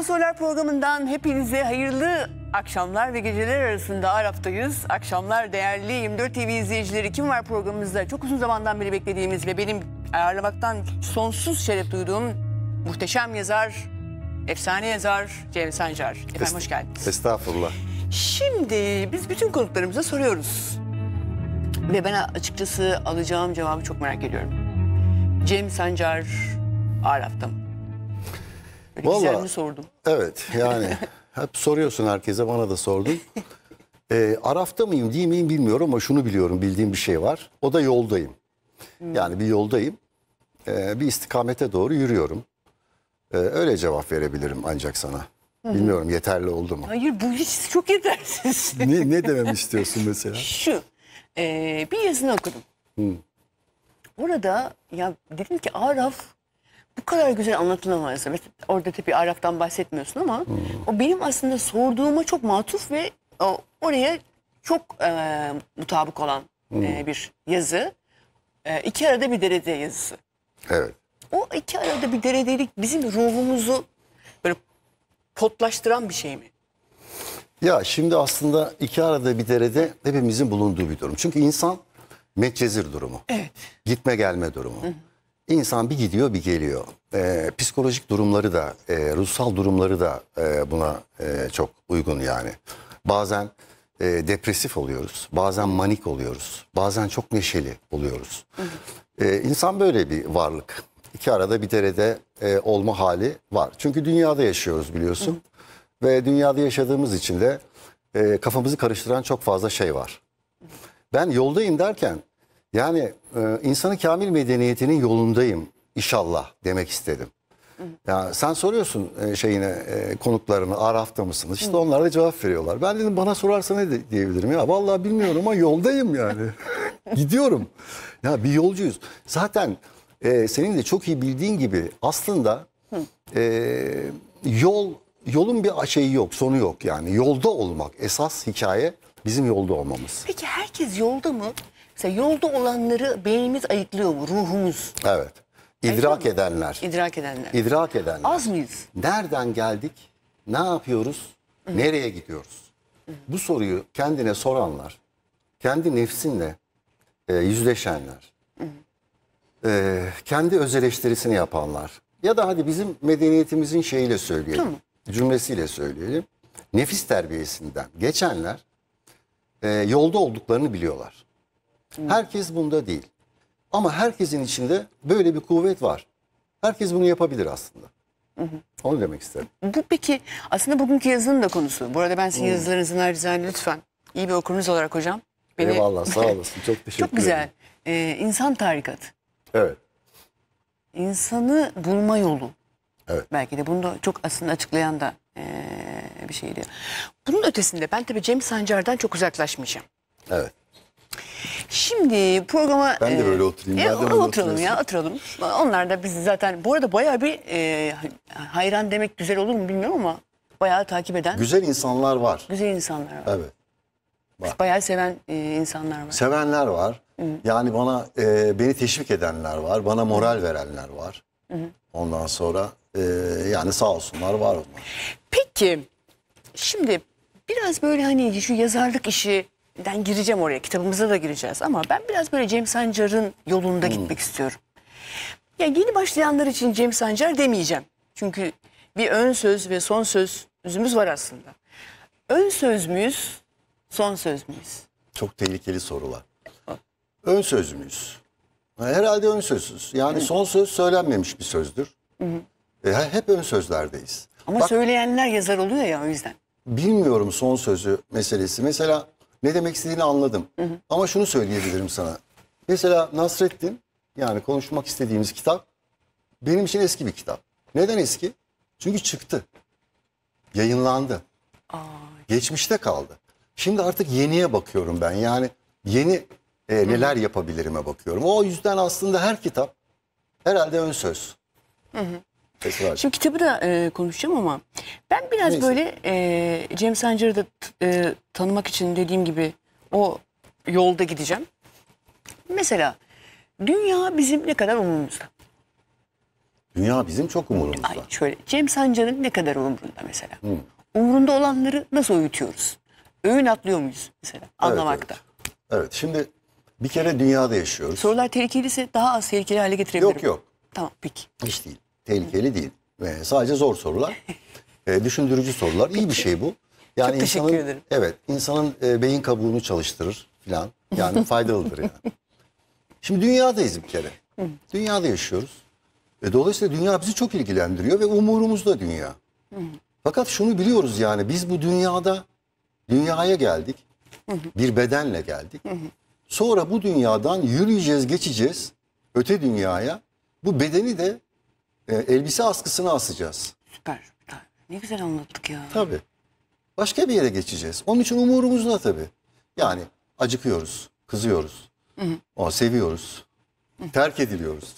Arap'ta Sorular programından hepinize hayırlı akşamlar ve geceler arasında Arap'ta akşamlar değerli 24 TV izleyicileri kim var programımızda çok uzun zamandan beri beklediğimiz ve benim ağırlamaktan sonsuz şeref duyduğum muhteşem yazar, efsane yazar Cem Sancar. Efendim hoş geldiniz. Estağfurullah. Şimdi biz bütün konuklarımıza soruyoruz. Ve ben açıkçası alacağım cevabı çok merak ediyorum. Cem Sancar Arap'ta mı? Vallahi, sordum. Evet yani hep soruyorsun herkese bana da sordun. E, Araf'ta mıyım değil miyim bilmiyorum ama şunu biliyorum bildiğim bir şey var. O da yoldayım. Hmm. Yani bir yoldayım. E, bir istikamete doğru yürüyorum. E, öyle cevap verebilirim ancak sana. Bilmiyorum yeterli oldu mu? Hayır bu hiç çok yetersiz. ne, ne demem istiyorsun mesela? Şu e, bir yazını okudum. Hı. Orada ya dedim ki Araf bu kadar güzel anlatılamaz. Mesela orada tabii Arap'tan bahsetmiyorsun ama hmm. o benim aslında sorduğuma çok matuf ve o, oraya çok e, mutabık olan e, hmm. e, bir yazı. E, iki arada bir derede yazısı. Evet. O iki arada bir deredelik bizim ruhumuzu böyle potlaştıran bir şey mi? Ya şimdi aslında iki arada bir derede hepimizin bulunduğu bir durum. Çünkü insan medcezir durumu. Evet. Gitme gelme durumu. Hı hı. İnsan bir gidiyor bir geliyor. E, psikolojik durumları da, e, ruhsal durumları da e, buna e, çok uygun yani. Bazen e, depresif oluyoruz, bazen manik oluyoruz, bazen çok neşeli oluyoruz. E, insan böyle bir varlık. İki arada bir derede e, olma hali var. Çünkü dünyada yaşıyoruz biliyorsun. Ve dünyada yaşadığımız için de e, kafamızı karıştıran çok fazla şey var. Ben yoldayım derken yani e, insanı kamil medeniyetinin yolundayım inşallah demek istedim. Ya yani sen soruyorsun e, şeyine e, konuklarını Araf'ta mısınız? İşte onlar da cevap veriyorlar. Ben dedim bana sorarsa ne diyebilirim ya? Vallahi bilmiyorum ama yoldayım yani. Gidiyorum. Ya bir yolcuyuz. Zaten e, senin de çok iyi bildiğin gibi aslında e, yol yolun bir şeyi yok, sonu yok yani. Yolda olmak esas hikaye bizim yolda olmamız. Peki herkes yolda mı? Mesela yolda olanları beynimiz ayıklıyor Ruhumuz. Evet. İdrak Ayıklıyor mu? edenler. İdrak edenler. İdrak edenler. Az mıyız? Nereden geldik? Ne yapıyoruz? Nereye gidiyoruz? Bu soruyu kendine soranlar, kendi nefsinle e, yüzleşenler, e, kendi öz eleştirisini yapanlar ya da hadi bizim medeniyetimizin şeyiyle söyleyelim, Tamam. cümlesiyle söyleyelim. Nefis terbiyesinden geçenler e, yolda olduklarını biliyorlar. Herkes bunda değil. Ama herkesin içinde böyle bir kuvvet var. Herkes bunu yapabilir aslında. Hı hı. Onu demek isterim. Bu peki aslında bugünkü yazının da konusu. Bu arada ben sizin hı. Hmm. yazılarınızın narizane lütfen. iyi bir okurunuz olarak hocam. Beni... Eyvallah sağ olasın. Çok teşekkür ederim. Çok güzel. Ederim. Ee, insan tarikatı. Evet. İnsanı bulma yolu. Evet. Belki de bunu da çok aslında açıklayan da e, bir şeydi. Bunun ötesinde ben tabii Cem Sancar'dan çok uzaklaşmayacağım. Evet. Şimdi programa... Ben de böyle e, oturayım. E, oturalım oturayım. ya oturalım. Onlar da biz zaten... Bu arada bayağı bir e, hayran demek güzel olur mu bilmiyorum ama bayağı takip eden... Güzel insanlar var. Güzel insanlar var. Evet. Var. Bayağı seven e, insanlar var. Sevenler var. Hı. Yani bana e, beni teşvik edenler var. Bana moral verenler var. Hı hı. Ondan sonra e, yani sağ olsunlar var onlar. Peki şimdi biraz böyle hani şu yazarlık işi den gireceğim oraya. Kitabımıza da gireceğiz ama ben biraz böyle Cem Sancar'ın yolunda hmm. gitmek istiyorum. Ya yeni başlayanlar için Cem Sancar demeyeceğim. Çünkü bir ön söz ve son söz sözümüz var aslında. Ön söz müyüz, son söz müyüz? Çok tehlikeli sorular. Ön söz müyüz? Herhalde ön sözsüz. Yani son söz söylenmemiş bir sözdür. Hı hı. E, hep ön sözlerdeyiz. Ama Bak, söyleyenler yazar oluyor ya o yüzden. Bilmiyorum son sözü meselesi. Mesela ne demek istediğini anladım. Hı hı. Ama şunu söyleyebilirim sana. Mesela Nasreddin yani konuşmak istediğimiz kitap benim için eski bir kitap. Neden eski? Çünkü çıktı. Yayınlandı. Aa. Geçmişte kaldı. Şimdi artık yeniye bakıyorum ben. Yani yeni e, neler yapabilirime bakıyorum. O yüzden aslında her kitap herhalde ön söz. Hı hı. Esra Şimdi kitabı da e, konuşacağım ama ben biraz Neyse. böyle e, Cem Sancar'ı da e, tanımak için dediğim gibi o yolda gideceğim. Mesela dünya bizim ne kadar umurumuzda? Dünya bizim çok umurumuzda. Ay şöyle Cem Sancar'ın ne kadar umurunda mesela? Hı. Umurunda olanları nasıl uyutuyoruz? Öğün atlıyor muyuz mesela anlamakta? Evet, evet. evet şimdi bir kere dünyada yaşıyoruz. Sorular tehlikeliyse daha az tehlikeli hale getirebilirim. Yok yok. Tamam peki. Hiç değil tehlikeli değil. E, sadece zor sorular. E, düşündürücü sorular. İyi bir şey bu. Yani Çok insanın, ederim. Evet, insanın e, beyin kabuğunu çalıştırır filan. Yani faydalıdır yani. Şimdi dünyadayız bir kere. Dünyada yaşıyoruz. E, dolayısıyla dünya bizi çok ilgilendiriyor ve umurumuzda dünya. Fakat şunu biliyoruz yani biz bu dünyada dünyaya geldik. Bir bedenle geldik. Sonra bu dünyadan yürüyeceğiz, geçeceğiz öte dünyaya. Bu bedeni de ee, elbise askısını asacağız. Süper. Ne güzel anlattık ya. Tabii. Başka bir yere geçeceğiz. Onun için umurumuzda tabii. Yani acıkıyoruz, kızıyoruz, hı hı. O, seviyoruz, hı. terk ediliyoruz.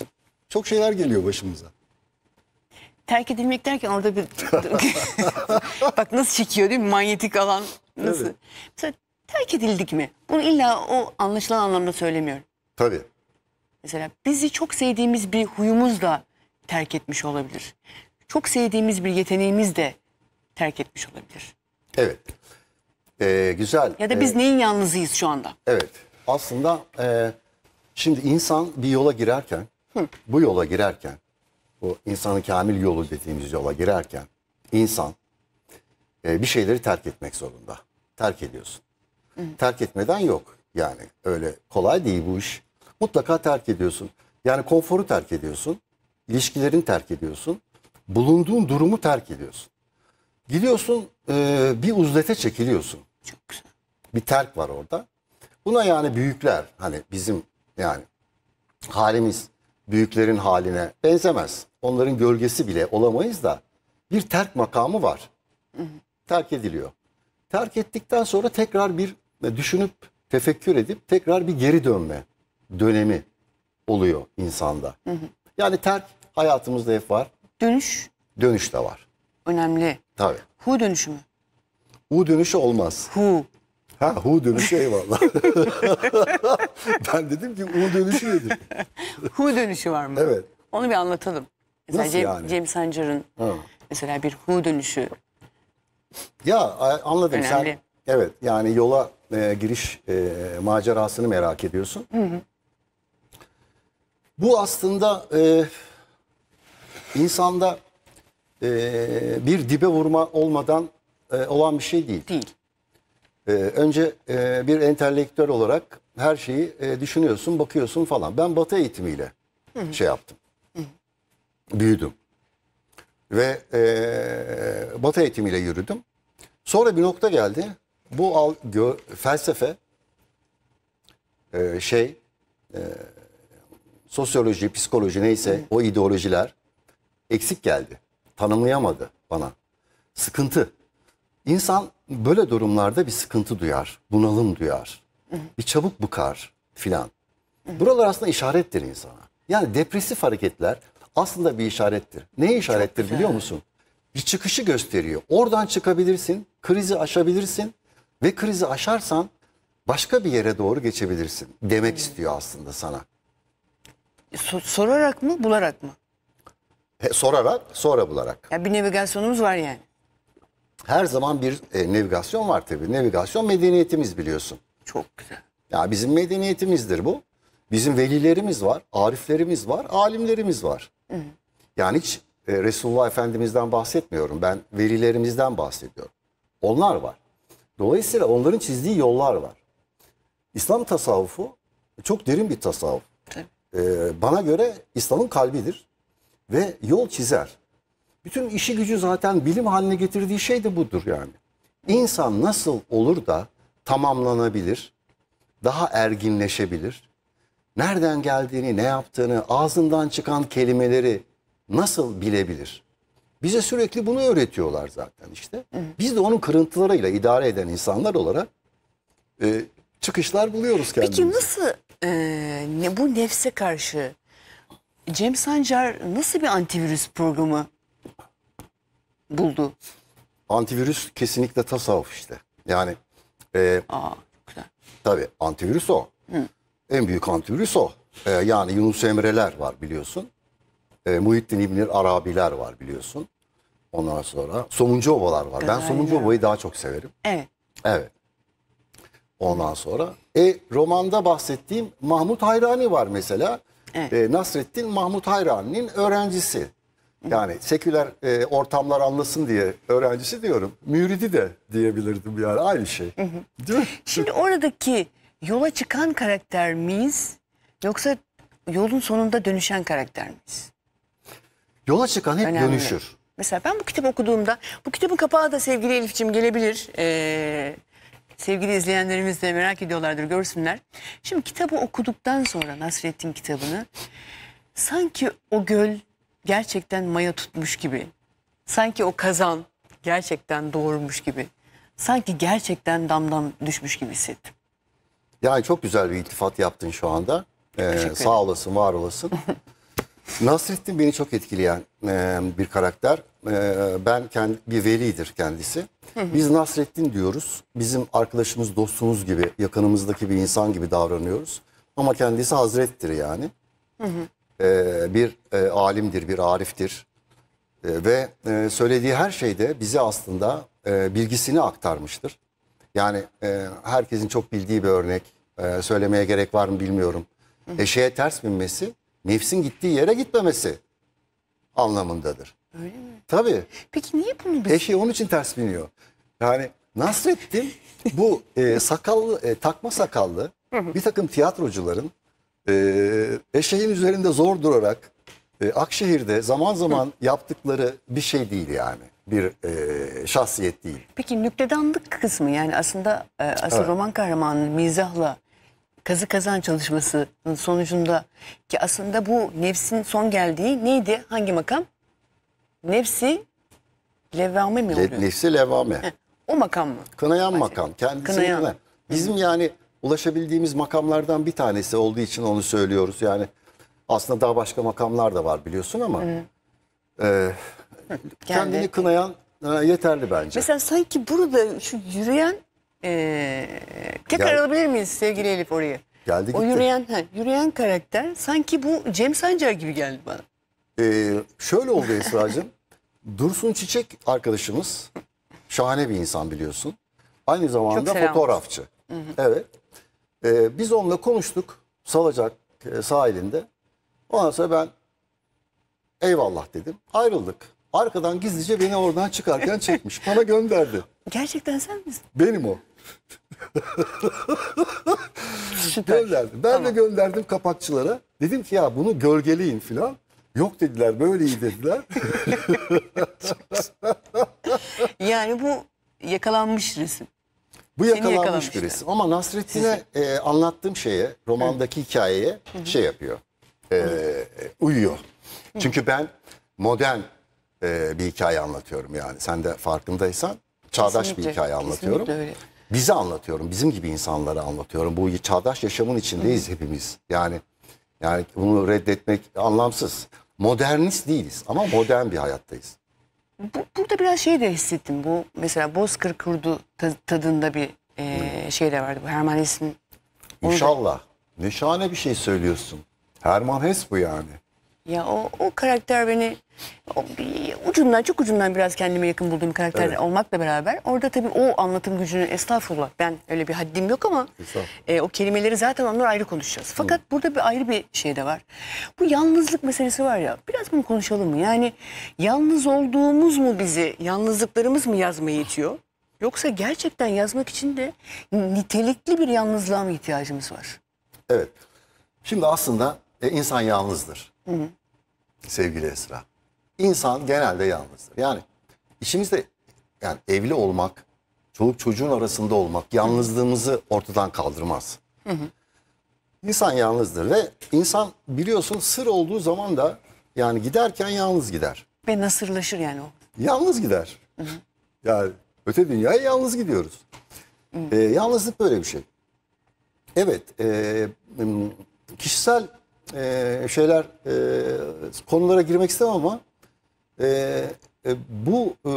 Çok şeyler geliyor başımıza. Terk edilmek derken orada bir... Bak nasıl çekiyor değil mi? Manyetik alan nasıl? Evet. Mesela terk edildik mi? Bunu illa o anlaşılan anlamda söylemiyorum. Tabii. Mesela bizi çok sevdiğimiz bir huyumuz huyumuzla terk etmiş olabilir. Çok sevdiğimiz bir yeteneğimiz de terk etmiş olabilir. Evet. Ee, güzel. Ya da biz ee, neyin yalnızıyız şu anda? Evet. Aslında e, şimdi insan bir yola girerken, Hı. bu yola girerken, bu insanın kamil yolu dediğimiz yola girerken insan e, bir şeyleri terk etmek zorunda. Terk ediyorsun. Hı. Terk etmeden yok. Yani öyle kolay değil bu iş. Mutlaka terk ediyorsun. Yani konforu terk ediyorsun ilişkilerini terk ediyorsun. Bulunduğun durumu terk ediyorsun. Gidiyorsun e, bir uzlete çekiliyorsun. Çok güzel. Bir terk var orada. Buna yani büyükler hani bizim yani halimiz büyüklerin haline benzemez. Onların gölgesi bile olamayız da bir terk makamı var. Hı Terk ediliyor. Terk ettikten sonra tekrar bir düşünüp tefekkür edip tekrar bir geri dönme dönemi oluyor insanda. Hı hı. Yani terk hayatımızda hep var. Dönüş? Dönüş de var. Önemli. Tabii. Hu dönüşü mü? Hu dönüşü olmaz. Hu. Ha hu dönüşü eyvallah. ben dedim ki hu dönüşü nedir? hu dönüşü var mı? Evet. Onu bir anlatalım. Mesela Nasıl Cem, yani? Cem Sancar'ın mesela bir hu dönüşü. Ya anladım Önemli. sen. Evet yani yola e, giriş e, macerasını merak ediyorsun. Hı hı. Bu aslında e, insanda e, bir dibe vurma olmadan e, olan bir şey değil. Değil. E, önce e, bir entelektüel olarak her şeyi e, düşünüyorsun, bakıyorsun falan. Ben Batı eğitimiyle Hı -hı. şey yaptım. Hı -hı. Büyüdüm. Ve e, Batı eğitimiyle yürüdüm. Sonra bir nokta geldi. Bu al, gö, felsefe e, şey e, sosyoloji, psikoloji neyse o ideolojiler eksik geldi. Tanımlayamadı bana. Sıkıntı. İnsan böyle durumlarda bir sıkıntı duyar, bunalım duyar. Bir çabuk bıkar filan. Buralar aslında işarettir insana. Yani depresif hareketler aslında bir işarettir. Ne işarettir biliyor musun? Bir çıkışı gösteriyor. Oradan çıkabilirsin, krizi aşabilirsin ve krizi aşarsan başka bir yere doğru geçebilirsin demek istiyor aslında sana sorarak mı, bularak mı? He, sorarak, sonra bularak. Ya bir navigasyonumuz var yani. Her zaman bir e, navigasyon var tabii. Navigasyon medeniyetimiz biliyorsun. Çok güzel. Ya bizim medeniyetimizdir bu. Bizim velilerimiz var, ariflerimiz var, alimlerimiz var. Hı. Yani hiç e, Resulullah Efendimiz'den bahsetmiyorum. Ben velilerimizden bahsediyorum. Onlar var. Dolayısıyla onların çizdiği yollar var. İslam tasavvufu çok derin bir tasavvuf. Tabii e, bana göre İslam'ın kalbidir ve yol çizer. Bütün işi gücü zaten bilim haline getirdiği şey de budur yani. İnsan nasıl olur da tamamlanabilir, daha erginleşebilir, nereden geldiğini, ne yaptığını, ağzından çıkan kelimeleri nasıl bilebilir? Bize sürekli bunu öğretiyorlar zaten işte. Biz de onun kırıntılarıyla idare eden insanlar olarak e, çıkışlar buluyoruz kendimize. Peki nasıl ee, ne bu nefse karşı Cem Sancar nasıl bir antivirüs programı buldu? Antivirüs kesinlikle tasavvuf işte. Yani e, Aa, antivirüs o. Hı. En büyük antivirüs o. E, yani Yunus Emre'ler var biliyorsun. E, Muhittin İbnir Arabiler var biliyorsun. Ondan sonra Somuncu Obalar var. Ben Somuncu Oba'yı daha çok severim. Evet. Evet. Ondan sonra e, romanda bahsettiğim Mahmut Hayrani var mesela. Evet. E, Nasrettin Mahmut Hayrani'nin öğrencisi. Yani seküler e, ortamlar anlasın diye öğrencisi diyorum. Müridi de diyebilirdim yani aynı şey. Hı hı. Şimdi oradaki yola çıkan karakter miyiz yoksa yolun sonunda dönüşen karakter miyiz? Yola çıkan hep Önemli. dönüşür. Mesela ben bu kitabı okuduğumda bu kitabın kapağı da sevgili Elif'ciğim gelebilir. Ee, sevgili izleyenlerimiz de merak ediyorlardır görsünler. Şimdi kitabı okuduktan sonra Nasrettin kitabını sanki o göl gerçekten maya tutmuş gibi. Sanki o kazan gerçekten doğurmuş gibi. Sanki gerçekten damdan düşmüş gibi hissettim. Yani çok güzel bir iltifat yaptın şu anda. Ee, sağ olasın, var olasın. Nasrettin beni çok etkileyen e, bir karakter. E, ben kendi bir velidir kendisi. Biz Nasrettin diyoruz. Bizim arkadaşımız, dostumuz gibi, yakınımızdaki bir insan gibi davranıyoruz. Ama kendisi Hazrettir yani. E, bir e, alimdir, bir ariftir. E, ve e, söylediği her şeyde bize aslında e, bilgisini aktarmıştır. Yani e, herkesin çok bildiği bir örnek. E, söylemeye gerek var mı bilmiyorum. Eşeğe ters binmesi nefsin gittiği yere gitmemesi anlamındadır. Öyle mi? Tabii. Peki niye bunu biz? Eşi onun için ters biniyor. Yani Nasrettin bu e, sakallı, e, takma sakallı bir takım tiyatrocuların e, eşeğin üzerinde zor durarak e, Akşehir'de zaman zaman yaptıkları bir şey değil yani. Bir e, şahsiyet değil. Peki nüktedanlık kısmı yani aslında e, asıl Evet. roman kahramanının mizahla kazı kazan çalışmasının sonucunda ki aslında bu nefsin son geldiği neydi? Hangi makam? Nefsi levame mi oluyor? Nefsi levame. o makam mı? Kınayan makam. Kendisini Kınayan. Kınayan. Bizim yani ulaşabildiğimiz makamlardan bir tanesi olduğu için onu söylüyoruz. Yani aslında daha başka makamlar da var biliyorsun ama e, kendini kınayan e, yeterli bence. Mesela sanki burada şu yürüyen ee, tekrar Gel- alabilir miyiz sevgili Elif orayı? Geldi gitti. O yürüyen, ha, yürüyen karakter sanki bu Cem Sancar gibi geldi bana. Ee, şöyle oldu Esra'cığım. Dursun Çiçek arkadaşımız şahane bir insan biliyorsun. Aynı zamanda Çok selam. fotoğrafçı. Evet. Ee, biz onunla konuştuk Salacak e, sahilinde. Ondan sonra ben eyvallah dedim. Ayrıldık. Arkadan gizlice beni oradan çıkarken çekmiş. Bana gönderdi. Gerçekten sen misin? Benim o gönderdim. Ben tamam. de gönderdim kapakçılara. Dedim ki ya bunu gölgeleyin filan. Yok dediler böyle iyi dediler. yani bu yakalanmış resim. Bu yakalanmış bir resim. Ama Nasrettin'e e, anlattığım şeye, romandaki Hı. hikayeye Hı. şey yapıyor. E, uyuyor. Hı. Çünkü ben modern e, bir hikaye anlatıyorum yani. Sen de farkındaysan çağdaş kesinlikle, bir hikaye anlatıyorum. Kesinlikle öyle bizi anlatıyorum. Bizim gibi insanlara anlatıyorum. Bu çağdaş yaşamın içindeyiz hepimiz. Yani yani bunu reddetmek anlamsız. Modernist değiliz ama modern bir hayattayız. Bu, burada biraz şey de hissettim. Bu mesela Bozkır kurdu tadında bir e, hmm. şey de vardı. Bu Herman Hesse'nin. İnşallah. Ne şahane bir şey söylüyorsun. Herman Hesse bu yani. Ya o, o karakter beni o, ucundan çok ucundan biraz kendime yakın bulduğum karakter evet. olmakla beraber orada tabii o anlatım gücünü estağfurullah ben öyle bir haddim yok ama e, o kelimeleri zaten onlar ayrı konuşacağız. Fakat Hı. burada bir ayrı bir şey de var. Bu yalnızlık meselesi var ya biraz bunu konuşalım mı? Yani yalnız olduğumuz mu bizi yalnızlıklarımız mı yazmaya itiyor? Yoksa gerçekten yazmak için de nitelikli bir yalnızlığa mı ihtiyacımız var? Evet. Şimdi aslında e, insan yalnızdır. Hı hı. Sevgili Esra. İnsan genelde yalnızdır. Yani işimizde yani evli olmak, çoluk çocuğun arasında olmak yalnızlığımızı ortadan kaldırmaz. Hı hı. İnsan yalnızdır ve insan biliyorsun sır olduğu zaman da yani giderken yalnız gider. Ve nasırlaşır yani o. Yalnız gider. Hı hı. Yani öte dünyaya yalnız gidiyoruz. Hı. E, yalnızlık böyle bir şey. Evet, e, kişisel e, şeyler e, konulara girmek istemem ama e, e, bu e,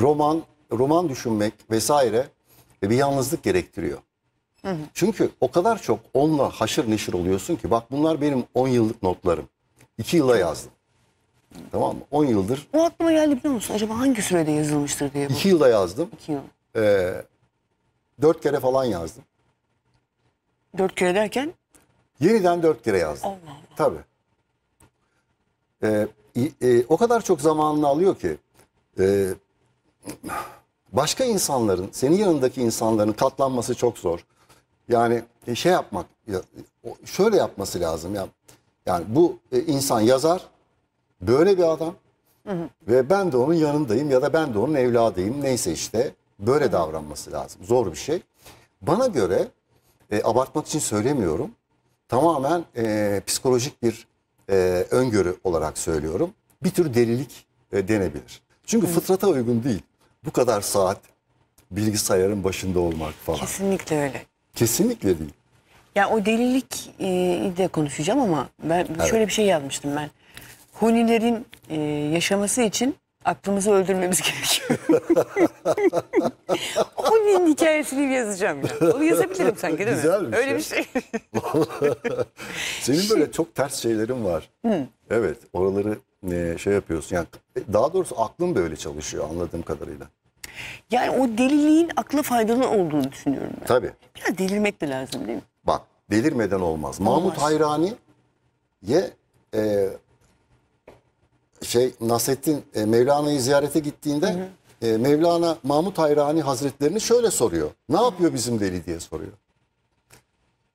roman roman düşünmek vesaire e, bir yalnızlık gerektiriyor. Hı hı. Çünkü o kadar çok onunla haşır neşir oluyorsun ki bak bunlar benim 10 yıllık notlarım. 2 yıla yazdım. Tamam mı? 10 yıldır. Bu aklıma geldi biliyor musun? Acaba hangi sürede yazılmıştır diye. 2 yılda yazdım. 2 yıl. Ee, kere falan yazdım. Dört kere derken? Yeniden 4 lira yazdım. Allah Allah. Tabii. Ee, e, o kadar çok zamanını alıyor ki e, başka insanların, senin yanındaki insanların katlanması çok zor. Yani e, şey yapmak, ya, şöyle yapması lazım. Ya, yani bu e, insan yazar, böyle bir adam hı hı. ve ben de onun yanındayım ya da ben de onun evladıyım. Neyse işte böyle davranması lazım. Zor bir şey. Bana göre e, abartmak için söylemiyorum tamamen e, psikolojik bir e, öngörü olarak söylüyorum. Bir tür delilik e, denebilir. Çünkü Hı. fıtrata uygun değil. Bu kadar saat bilgisayarın başında olmak falan. Kesinlikle öyle. Kesinlikle değil. Ya o delilik e, de konuşacağım ama ben evet. şöyle bir şey yazmıştım ben. Hunilerin e, yaşaması için Aklımızı öldürmemiz gerekiyor. Onun hikayesini yazacağım ya. Onu yazabilirim sanki değil mi? bir Öyle şey. bir şey. Senin böyle çok ters şeylerin var. Hı. Evet oraları e, şey yapıyorsun. Yani daha doğrusu aklın böyle çalışıyor anladığım kadarıyla. Yani o deliliğin akla faydalı olduğunu düşünüyorum ben. Tabii. Biraz delirmek de lazım değil mi? Bak delirmeden olmaz. olmaz. Mahmut Hayrani ye e, şey Nasrettin e, Mevlana'yı ziyarete gittiğinde hı hı. E, Mevlana Mahmut Hayrani Hazretlerini şöyle soruyor. Ne yapıyor bizim deli diye soruyor.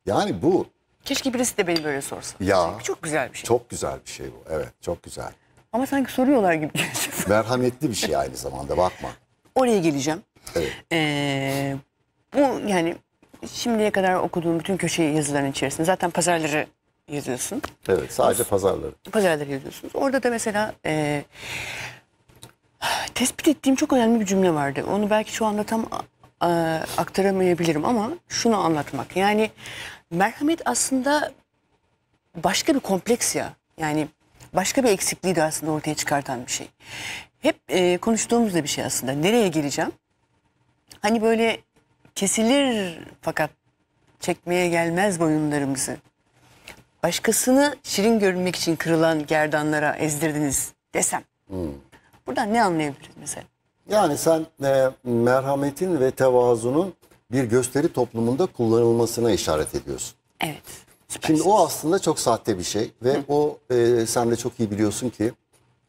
Yani bu. Keşke birisi de beni böyle sorsa. Ya. Çok güzel bir şey. Çok güzel bir şey bu. Evet çok güzel. Ama sanki soruyorlar gibi Merhametli bir şey aynı zamanda bakma. Oraya geleceğim. Evet. Ee, bu yani şimdiye kadar okuduğum bütün köşe yazıların içerisinde zaten pazarları yüzüyorsun. Evet sadece pazarları. Pazarları yüzüyorsunuz. Orada da mesela e, tespit ettiğim çok önemli bir cümle vardı. Onu belki şu anda tam e, aktaramayabilirim ama şunu anlatmak. Yani merhamet aslında başka bir kompleks ya. Yani başka bir eksikliği de aslında ortaya çıkartan bir şey. Hep e, konuştuğumuz da bir şey aslında. Nereye geleceğim? Hani böyle kesilir fakat çekmeye gelmez boyunlarımızı başkasını şirin görünmek için kırılan gerdanlara ezdirdiniz desem. Hmm. Buradan ne anlayabiliriz mesela? Yani sen e, merhametin ve tevazunun bir gösteri toplumunda kullanılmasına işaret ediyorsun. Evet. Süpersiniz. Şimdi o aslında çok sahte bir şey ve Hı. o e, sen de çok iyi biliyorsun ki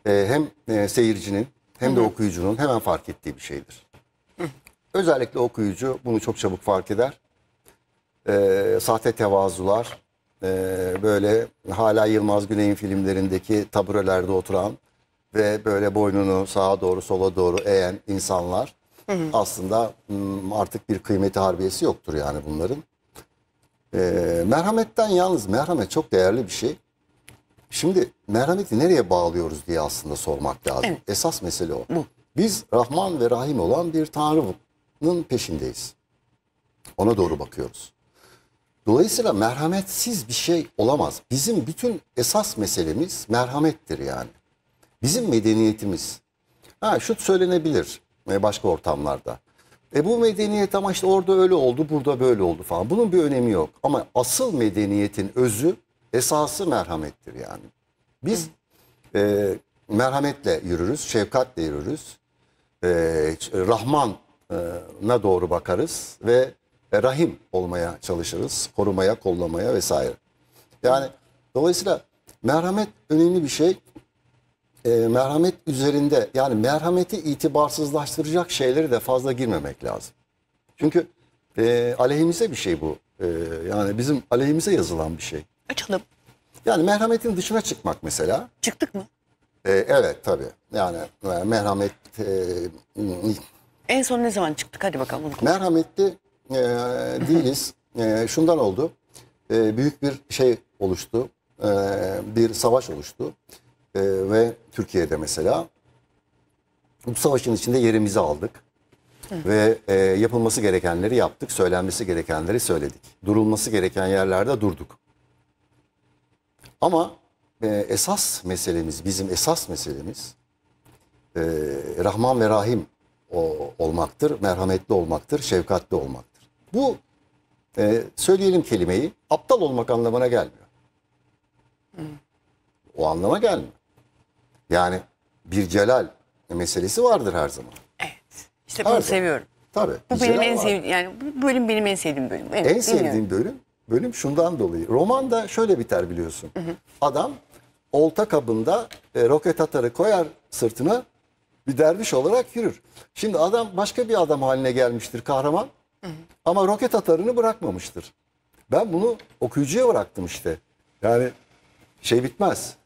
e, hem e, seyircinin hem Hı. de okuyucunun hemen fark ettiği bir şeydir. Hı. Özellikle okuyucu bunu çok çabuk fark eder. E, sahte tevazular ee, böyle hala Yılmaz Güney'in filmlerindeki taburelerde oturan ve böyle boynunu sağa doğru sola doğru eğen insanlar hı hı. aslında hmm, artık bir kıymeti harbiyesi yoktur yani bunların. Ee, merhametten yalnız merhamet çok değerli bir şey. Şimdi merhameti nereye bağlıyoruz diye aslında sormak lazım. Evet. Esas mesele o. Bu. Biz Rahman ve Rahim olan bir Tanrı'nın peşindeyiz. Ona doğru bakıyoruz. Dolayısıyla merhametsiz bir şey olamaz. Bizim bütün esas meselemiz merhamettir yani. Bizim medeniyetimiz. Ha şu söylenebilir e, başka ortamlarda. E bu medeniyet ama işte orada öyle oldu, burada böyle oldu falan. Bunun bir önemi yok. Ama asıl medeniyetin özü, esası merhamettir yani. Biz e, merhametle yürürüz, şefkatle yürürüz. E, Rahman'a doğru bakarız ve e, rahim olmaya çalışırız. Korumaya, kollamaya vesaire. Yani dolayısıyla merhamet önemli bir şey. E, merhamet üzerinde yani merhameti itibarsızlaştıracak şeylere de fazla girmemek lazım. Çünkü e, aleyhimize bir şey bu. E, yani bizim aleyhimize yazılan bir şey. Açalım. Yani merhametin dışına çıkmak mesela. Çıktık mı? E, evet tabii. Yani e, merhamet... E, en son ne zaman çıktık? Hadi bakalım. Merhametli e, değiliz. E, şundan oldu. E, büyük bir şey oluştu. E, bir savaş oluştu. E, ve Türkiye'de mesela bu savaşın içinde yerimizi aldık. Ve e, yapılması gerekenleri yaptık, söylenmesi gerekenleri söyledik. Durulması gereken yerlerde durduk. Ama e, esas meselemiz, bizim esas meselemiz e, Rahman ve Rahim o, olmaktır, merhametli olmaktır, şefkatli olmaktır. Bu e, söyleyelim kelimeyi aptal olmak anlamına gelmiyor. Hı. O anlama gelmiyor. Yani bir celal meselesi vardır her zaman. Evet. İşte bunu her seviyorum. Tabii. Bu benim en sevdiğim yani bu bölüm benim en sevdiğim bölüm. Evet, en sevdiğim bölüm bölüm şundan dolayı. Roman da şöyle biter biliyorsun. Hı hı. Adam olta kabında e, roket atarı koyar sırtına bir derviş olarak yürür. Şimdi adam başka bir adam haline gelmiştir kahraman. Ama roket atarını bırakmamıştır. Ben bunu okuyucuya bıraktım işte. Yani şey bitmez.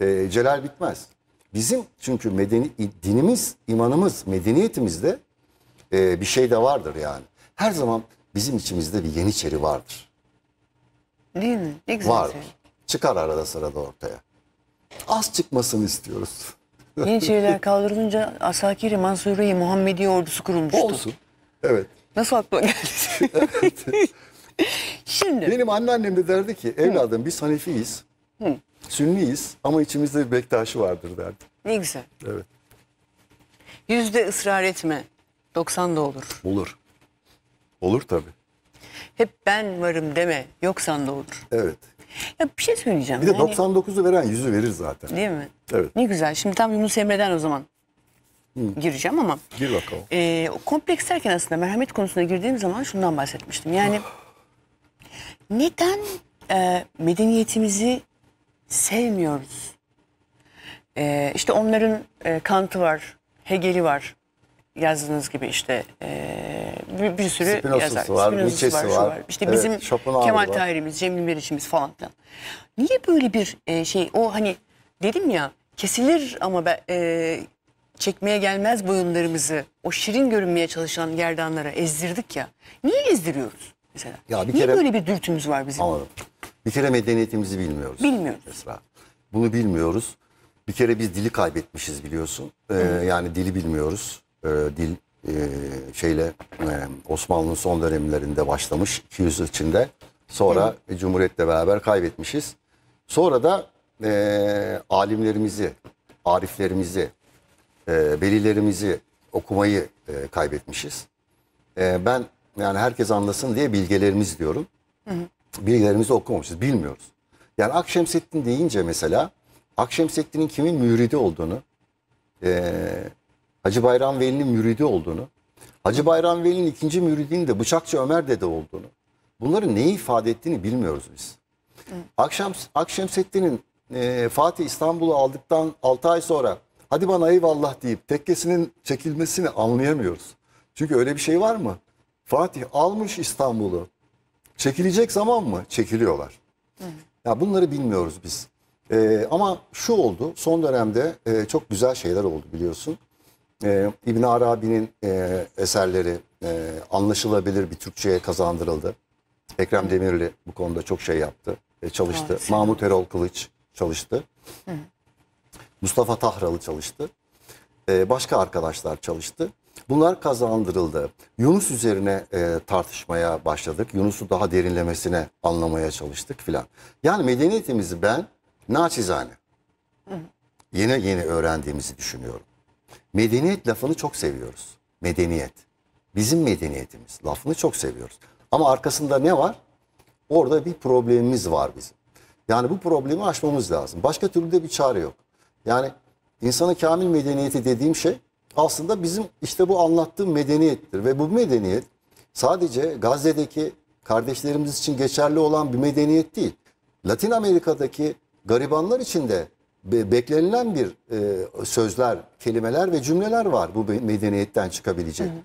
E, celal bitmez. Bizim çünkü medeni dinimiz, imanımız, medeniyetimizde e, bir şey de vardır yani. Her zaman bizim içimizde bir yeniçeri vardır. Değil mi? Ne güzel vardır. Şey. Çıkar arada sırada ortaya. Az çıkmasını istiyoruz. Yeniçeriler kaldırılınca Asakiri Mansuriye Muhammedi ordusu kurulmuştu. Olsun. Evet. Nasıl aklıma geldi? evet. Şimdi. Benim anneannem de derdi ki evladım Hı. biz Hanefiyiz. Hı. Sünniyiz ama içimizde bir Bektaşi vardır derdi. Ne güzel. Evet. Yüzde ısrar etme. 90 da olur. Olur. Olur tabii. Hep ben varım deme. Yoksan da olur. Evet. Ya bir şey söyleyeceğim. Bir de yani... 99'u veren yüzü verir zaten. Değil mi? Evet. Ne güzel. Şimdi tam Yunus Emre'den o zaman gireceğim ama. Gir bakalım. E, kompleks derken aslında merhamet konusuna girdiğim zaman şundan bahsetmiştim. Yani neden e, medeniyetimizi sevmiyoruz? E, işte onların e, Kant'ı var, Hegel'i var. Yazdığınız gibi işte e, bir, bir sürü Spinoza'sı yazar. var, Spinoza'sı var, şu var. var. İşte evet, bizim Kemal Tahir'imiz, Cemil Meriç'imiz falan filan. Niye böyle bir e, şey o hani dedim ya kesilir ama ben, e, çekmeye gelmez boyunlarımızı o şirin görünmeye çalışan gerdanlara ezdirdik ya. Niye ezdiriyoruz mesela? Ya bir niye böyle bir dürtümüz var bizim? Anladım. Bir kere medeniyetimizi bilmiyoruz. Bilmiyoruz. Mesela. Bunu bilmiyoruz. Bir kere biz dili kaybetmişiz biliyorsun. Ee, yani dili bilmiyoruz. Ee, dil e, şeyle e, Osmanlı'nın son dönemlerinde başlamış 200 içinde. Sonra Hı. E, Cumhuriyet'le beraber kaybetmişiz. Sonra da e, alimlerimizi, ariflerimizi, e, velilerimizi okumayı e, kaybetmişiz. E, ben yani herkes anlasın diye bilgelerimiz diyorum. Bilgelerimizi okumamışız, bilmiyoruz. Yani Akşemseddin deyince mesela Akşemseddin'in kimin müridi olduğunu, e, Hacı Bayram Veli'nin müridi olduğunu, Hacı Bayram Veli'nin ikinci müridinin de Bıçakçı Ömer Dede olduğunu, bunların neyi ifade ettiğini bilmiyoruz biz. Akşam, Akşemseddin'in e, Fatih İstanbul'u aldıktan 6 ay sonra hadi bana eyvallah deyip tekkesinin çekilmesini anlayamıyoruz. Çünkü öyle bir şey var mı? Fatih almış İstanbul'u. Çekilecek zaman mı? Çekiliyorlar. Hı. Ya bunları bilmiyoruz biz. Ee, ama şu oldu. Son dönemde e, çok güzel şeyler oldu biliyorsun. Ee, İbn Arabi'nin e, eserleri e, anlaşılabilir bir Türkçe'ye kazandırıldı. Ekrem Demirli bu konuda çok şey yaptı, e, çalıştı. Evet. Mahmut Erol Kılıç çalıştı. Hı. Mustafa Tahralı çalıştı. Ee, başka arkadaşlar çalıştı. Bunlar kazandırıldı. Yunus üzerine e, tartışmaya başladık. Yunus'u daha derinlemesine anlamaya çalıştık filan. Yani medeniyetimizi ben naçizane yeni yeni öğrendiğimizi düşünüyorum. Medeniyet lafını çok seviyoruz. Medeniyet. Bizim medeniyetimiz. Lafını çok seviyoruz. Ama arkasında ne var? Orada bir problemimiz var bizim. Yani bu problemi aşmamız lazım. Başka türlü de bir çare yok. Yani insanın kamil medeniyeti dediğim şey aslında bizim işte bu anlattığım medeniyettir. Ve bu medeniyet sadece Gazze'deki kardeşlerimiz için geçerli olan bir medeniyet değil. Latin Amerika'daki garibanlar için de beklenilen bir e, sözler, kelimeler ve cümleler var bu medeniyetten çıkabilecek. Hı hı.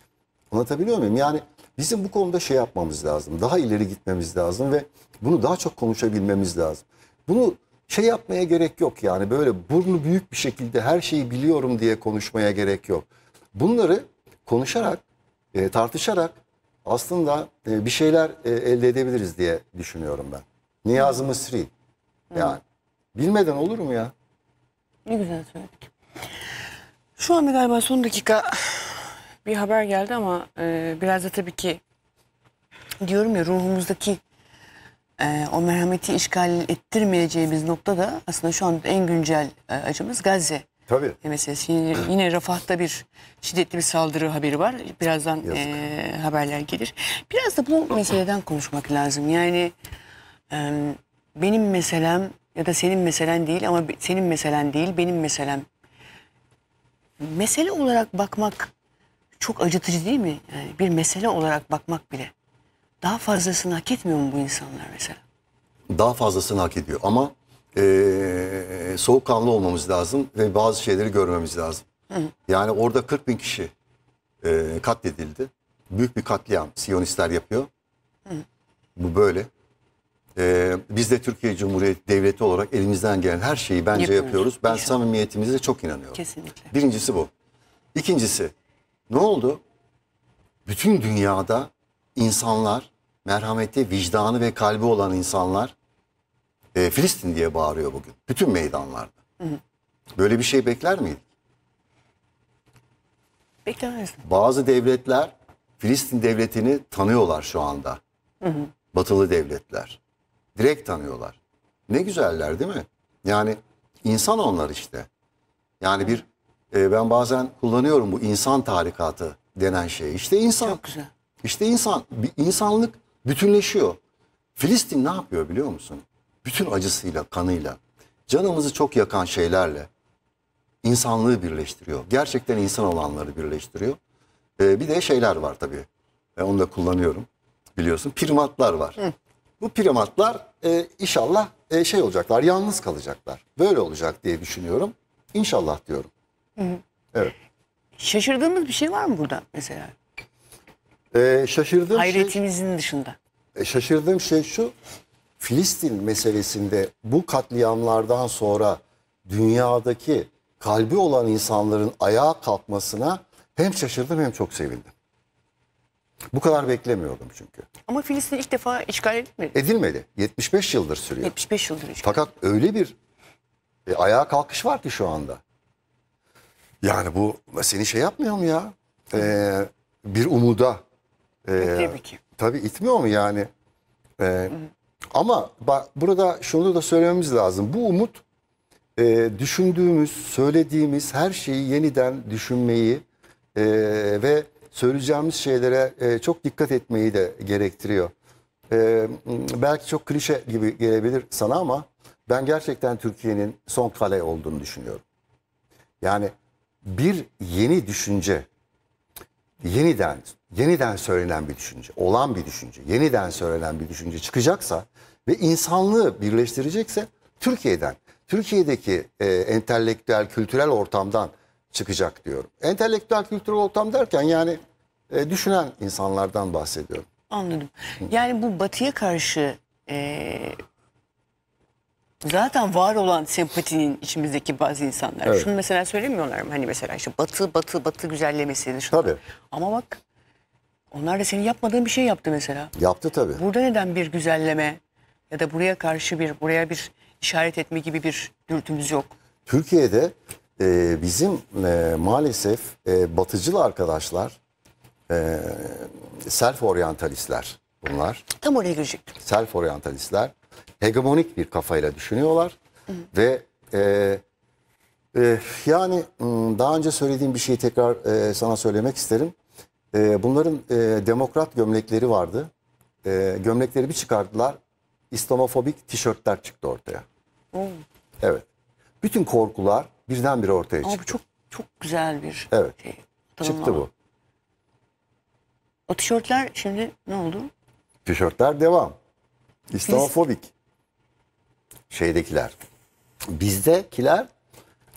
Anlatabiliyor muyum? Yani bizim bu konuda şey yapmamız lazım. Daha ileri gitmemiz lazım ve bunu daha çok konuşabilmemiz lazım. Bunu şey yapmaya gerek yok yani böyle burnu büyük bir şekilde her şeyi biliyorum diye konuşmaya gerek yok. Bunları konuşarak, e, tartışarak aslında e, bir şeyler e, elde edebiliriz diye düşünüyorum ben. Niyazi Mısri yani. Bilmeden olur mu ya? Ne güzel söyledik. Şu anda galiba son dakika bir haber geldi ama e, biraz da tabii ki diyorum ya ruhumuzdaki e, o merhameti işgal ettirmeyeceğimiz nokta da aslında şu an en güncel e, acımız Gazze. Tabii. E, meselesi. Yine, yine Rafah'ta bir şiddetli bir saldırı haberi var. Birazdan e, haberler gelir. Biraz da bu meseleden konuşmak lazım. Yani e, benim meselem ya da senin meselen değil ama senin meselen değil benim meselem. Mesele olarak bakmak çok acıtıcı değil mi? Yani bir mesele olarak bakmak bile. Daha fazlasını hak etmiyor mu bu insanlar mesela? Daha fazlasını hak ediyor ama e, soğukkanlı olmamız lazım ve bazı şeyleri görmemiz lazım. Hı Yani orada 40 bin kişi e, katledildi. Büyük bir katliam Siyonistler yapıyor. Hı. Bu böyle. E, biz de Türkiye Cumhuriyeti Devleti olarak elimizden gelen her şeyi bence Yapıyoruz. yapıyoruz. Ben İnşallah. samimiyetimize çok inanıyorum. Kesinlikle. Birincisi bu. İkincisi ne oldu? Bütün dünyada insanlar, merhameti, vicdanı ve kalbi olan insanlar e, Filistin diye bağırıyor bugün. Bütün meydanlarda. Hı hı. Böyle bir şey bekler miydik? Beklemez. Bazı devletler Filistin devletini tanıyorlar şu anda. Hı hı. Batılı devletler. Direkt tanıyorlar. Ne güzeller değil mi? Yani insan onlar işte. Yani bir e, ben bazen kullanıyorum bu insan tarikatı denen şey. İşte insan. Çok güzel. İşte insan, insanlık bütünleşiyor. Filistin ne yapıyor biliyor musun? Bütün acısıyla, kanıyla, canımızı çok yakan şeylerle insanlığı birleştiriyor. Gerçekten insan olanları birleştiriyor. Ee, bir de şeyler var tabii. Ben onu da kullanıyorum biliyorsun. Primatlar var. Hı. Bu primatlar e, inşallah e, şey olacaklar, yalnız kalacaklar. Böyle olacak diye düşünüyorum. İnşallah diyorum. Hı. Evet. Şaşırdığımız bir şey var mı burada mesela? E, şaşırdığım Hayretimizin şey, dışında. E, şaşırdığım şey şu. Filistin meselesinde bu katliamlardan sonra dünyadaki kalbi olan insanların ayağa kalkmasına hem şaşırdım hem çok sevindim. Bu kadar beklemiyordum çünkü. Ama Filistin ilk defa işgal edilmedi. Edilmedi. 75 yıldır sürüyor. 75 yıldır işgal. Fakat öyle bir e, ayağa kalkış var ki şu anda. Yani bu seni şey yapmıyor mu ya? Ee, bir umuda e, e, tabii ki. Tabii itmiyor mu yani? E, ama bak burada şunu da söylememiz lazım. Bu umut e, düşündüğümüz, söylediğimiz her şeyi yeniden düşünmeyi e, ve söyleyeceğimiz şeylere e, çok dikkat etmeyi de gerektiriyor. E, belki çok klişe gibi gelebilir sana ama ben gerçekten Türkiye'nin son kale olduğunu düşünüyorum. Yani bir yeni düşünce, yeniden yeniden söylenen bir düşünce, olan bir düşünce, yeniden söylenen bir düşünce çıkacaksa ve insanlığı birleştirecekse Türkiye'den, Türkiye'deki e, entelektüel, kültürel ortamdan çıkacak diyorum. Entelektüel, kültürel ortam derken yani e, düşünen insanlardan bahsediyorum. Anladım. Yani bu batıya karşı e, zaten var olan sempatinin içimizdeki bazı insanlar. Evet. Şunu mesela söylemiyorlar mı? Hani mesela işte batı batı batı güzellemesi dışında. Tabii. Ama bak onlar da senin yapmadığın bir şey yaptı mesela. Yaptı tabii. Burada neden bir güzelleme ya da buraya karşı bir buraya bir işaret etme gibi bir dürtümüz yok? Türkiye'de e, bizim e, maalesef e, batıcıl arkadaşlar e, self orientalistler bunlar. Tam oraya girecektim. Self orientalistler hegemonik bir kafayla düşünüyorlar. Hı. Ve e, e, yani ıı, daha önce söylediğim bir şeyi tekrar e, sana söylemek isterim. E, bunların e, demokrat gömlekleri vardı. E, gömlekleri bir çıkardılar. İslamofobik tişörtler çıktı ortaya. Hı. Evet. Bütün korkular birdenbire ortaya çıktı. Ama bu çok çok güzel bir evet. şey. Tanımlama. Çıktı bu. O tişörtler şimdi ne oldu? Tişörtler devam. İslamofobik şeydekiler. Bizdekiler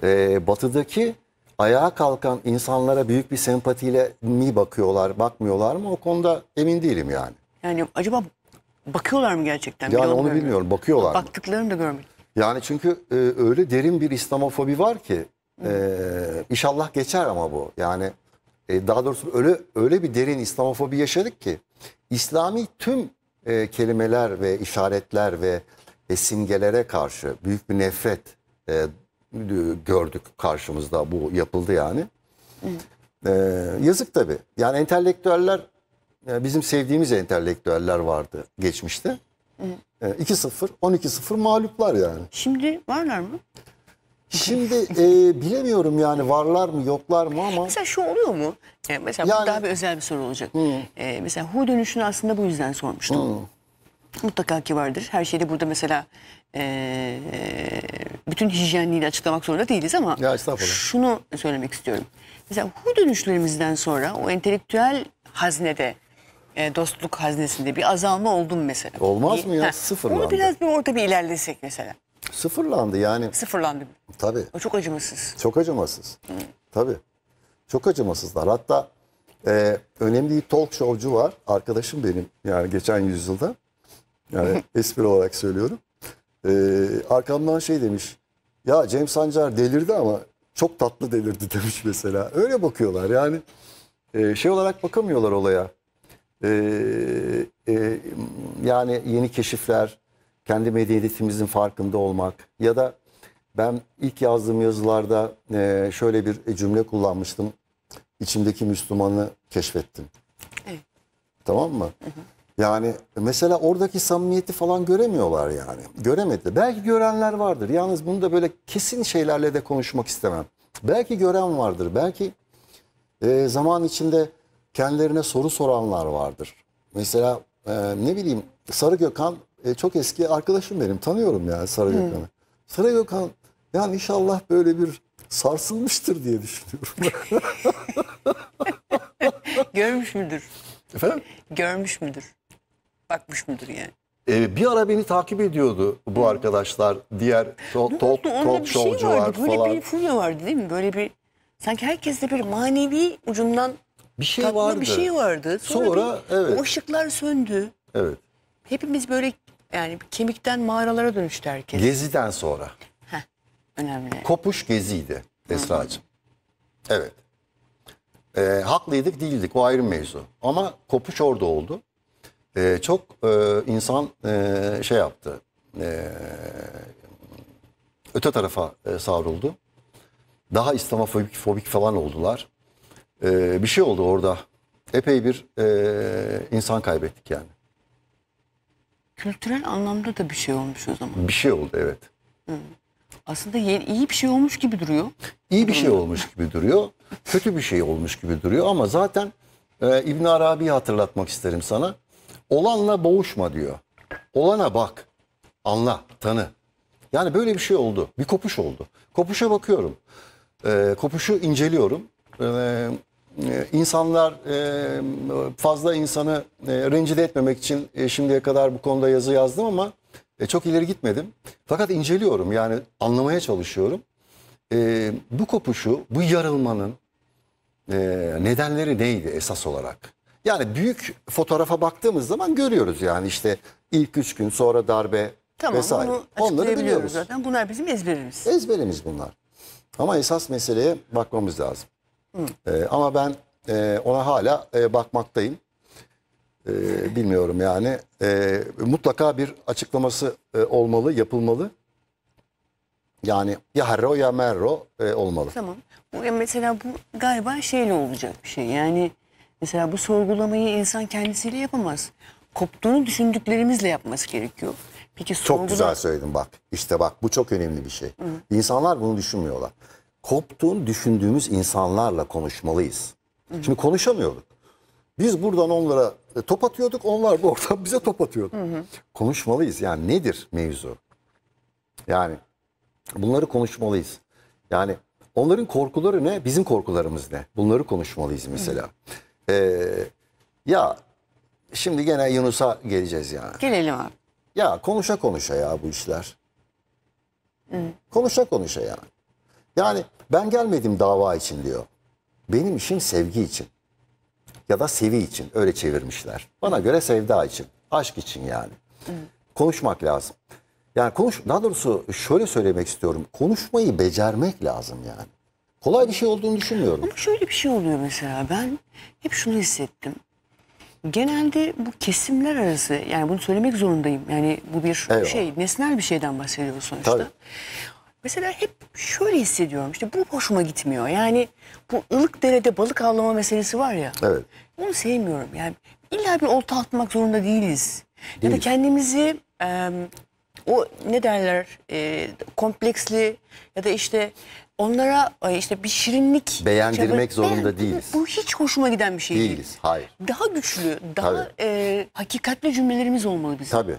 e, batıdaki ayağa kalkan insanlara büyük bir sempatiyle mi bakıyorlar, bakmıyorlar mı? O konuda emin değilim yani. Yani acaba bakıyorlar mı gerçekten? Yani onu görmüyorum. bilmiyorum. Bakıyorlar Baktıklarını mı? da görmedim. Yani çünkü e, öyle derin bir İslamofobi var ki e, inşallah geçer ama bu. Yani e, daha doğrusu öyle öyle bir derin İslamofobi yaşadık ki İslami tüm e, kelimeler ve işaretler ve ve simgelere karşı büyük bir nefret e, gördük karşımızda bu yapıldı yani. E, yazık tabii. Yani entelektüeller e, bizim sevdiğimiz entelektüeller vardı geçmişte. Evet. E, 2-0, 12-0 mağluplar yani. Şimdi varlar mı? Şimdi e, bilemiyorum yani varlar mı yoklar mı ama. Mesela şu oluyor mu? E, mesela yani, bu daha bir özel bir soru olacak. Hı. E, mesela hu dönüşünü aslında bu yüzden sormuştum. Hı. Mutlaka ki vardır. Her şeyde burada mesela e, bütün hijyenliğiyle açıklamak zorunda değiliz ama ya şunu söylemek istiyorum. Mesela hu dönüşlerimizden sonra o entelektüel haznede e, dostluk haznesinde bir azalma oldu mu mesela? Olmaz mı ya? Ha, sıfırlandı. Onu biraz bir orta bir ilerlesek mesela. Sıfırlandı yani. Sıfırlandı. Tabii. O çok acımasız. Çok acımasız. Hı. Tabii. Çok acımasızlar. Hatta e, önemli bir talk showcu var. Arkadaşım benim yani geçen yüzyılda. Yani espri olarak söylüyorum. Ee, arkamdan şey demiş. Ya Cem Sancar delirdi ama çok tatlı delirdi demiş mesela. Öyle bakıyorlar yani. E, şey olarak bakamıyorlar olaya. E, e, yani yeni keşifler, kendi medeniyetimizin farkında olmak ya da ben ilk yazdığım yazılarda e, şöyle bir cümle kullanmıştım. İçimdeki Müslümanı keşfettim. Evet. Tamam mı? Hı hı. Yani mesela oradaki samimiyeti falan göremiyorlar yani. Göremedi. Belki görenler vardır. Yalnız bunu da böyle kesin şeylerle de konuşmak istemem. Belki gören vardır. Belki e, zaman içinde kendilerine soru soranlar vardır. Mesela e, ne bileyim Sarı Gökhan e, çok eski arkadaşım benim. Tanıyorum yani Sarı hmm. Gökhan'ı. Sarı Gökhan yani inşallah böyle bir sarsılmıştır diye düşünüyorum. Görmüş müdür? Efendim? Görmüş müdür? bakmış mıdır yani? Ee, bir ara beni takip ediyordu bu arkadaşlar. Diğer to ne talk, oldu? Onda talk bir şey vardı. Böyle bir furya vardı değil mi? Böyle bir sanki herkeste bir manevi ucundan bir şey tatlı vardı. bir şey vardı. Sonra, Sonra bir, evet. o ışıklar söndü. Evet. Hepimiz böyle yani kemikten mağaralara dönüştü herkes. Geziden sonra. Heh, önemli. Kopuş geziydi Esra'cığım. Evet. E, haklıydık değildik o ayrı mevzu. Ama kopuş orada oldu e, çok e, insan e, şey yaptı. E, öte tarafa e, savruldu. Daha İslamofobik fobik falan oldular. E, bir şey oldu orada. Epey bir e, insan kaybettik yani. Kültürel anlamda da bir şey olmuş o zaman. Bir şey oldu evet. Hı. Hmm. Aslında yeni, iyi bir şey olmuş gibi duruyor. İyi bir şey hmm. olmuş gibi duruyor. Kötü bir şey olmuş gibi duruyor ama zaten e, İbn Arabi'yi hatırlatmak isterim sana. Olanla boğuşma diyor. Olana bak, anla, tanı. Yani böyle bir şey oldu. Bir kopuş oldu. Kopuşa bakıyorum. E, kopuşu inceliyorum. Ee, e, insanlar e, fazla insanı e, rencide etmemek için e, şimdiye kadar bu konuda yazı yazdım ama e, çok ileri gitmedim. Fakat inceliyorum yani anlamaya çalışıyorum. E, bu kopuşu, bu yarılmanın e, nedenleri neydi esas olarak? Yani büyük fotoğrafa baktığımız zaman görüyoruz yani işte ilk üç gün sonra darbe tamam, vesaire. Bunu Onları biliyoruz. Zaten bunlar bizim ezberimiz. Ezberimiz bunlar. Ama esas meseleye bakmamız lazım. Ee, ama ben e, ona hala e, bakmaktayım. E, bilmiyorum yani. E, mutlaka bir açıklaması e, olmalı, yapılmalı. Yani ya Herro ya Merro e, olmalı. Tamam. Bu, e, mesela bu galiba şeyle olacak bir şey. Yani Mesela bu sorgulamayı insan kendisiyle yapamaz. Koptuğunu düşündüklerimizle yapması gerekiyor. Peki sorgula... Çok güzel söyledin bak. İşte bak bu çok önemli bir şey. Hı. İnsanlar bunu düşünmüyorlar. Koptuğunu düşündüğümüz insanlarla konuşmalıyız. Hı. Şimdi konuşamıyorduk. Biz buradan onlara e, top atıyorduk, onlar bu ortam bize top atıyordu. Hı hı. Konuşmalıyız yani nedir mevzu? Yani bunları konuşmalıyız. Yani onların korkuları ne, bizim korkularımız ne? Bunları konuşmalıyız mesela. Hı. Ee, ya şimdi gene Yunus'a geleceğiz yani. Gelelim abi. Ya konuşa konuşa ya bu işler. Hı. Konuşa konuşa yani. Yani ben gelmedim dava için diyor. Benim işim sevgi için. Ya da sevi için öyle çevirmişler. Bana göre sevda için, aşk için yani. Hı. Konuşmak lazım. Yani konuş daha doğrusu şöyle söylemek istiyorum. Konuşmayı becermek lazım yani. Kolay bir şey olduğunu düşünmüyorum. Ama şöyle bir şey oluyor mesela ben hep şunu hissettim. Genelde bu kesimler arası yani bunu söylemek zorundayım. Yani bu bir Eyvallah. şey nesnel bir şeyden bahsediyoruz sonuçta. Tabii. Mesela hep şöyle hissediyorum işte bu hoşuma gitmiyor. Yani bu ılık derede balık avlama meselesi var ya. Evet. Onu sevmiyorum. Yani illa bir olta atmak zorunda değiliz. değiliz. Ya da kendimizi e, o ne derler e, kompleksli ya da işte onlara e, işte bir şirinlik beğendirmek şey, zorunda ben, değiliz. Bu hiç hoşuma giden bir şey değil. Değiliz. Hayır. Daha güçlü, daha e, hakikatli cümlelerimiz olmalı bizim. Tabii.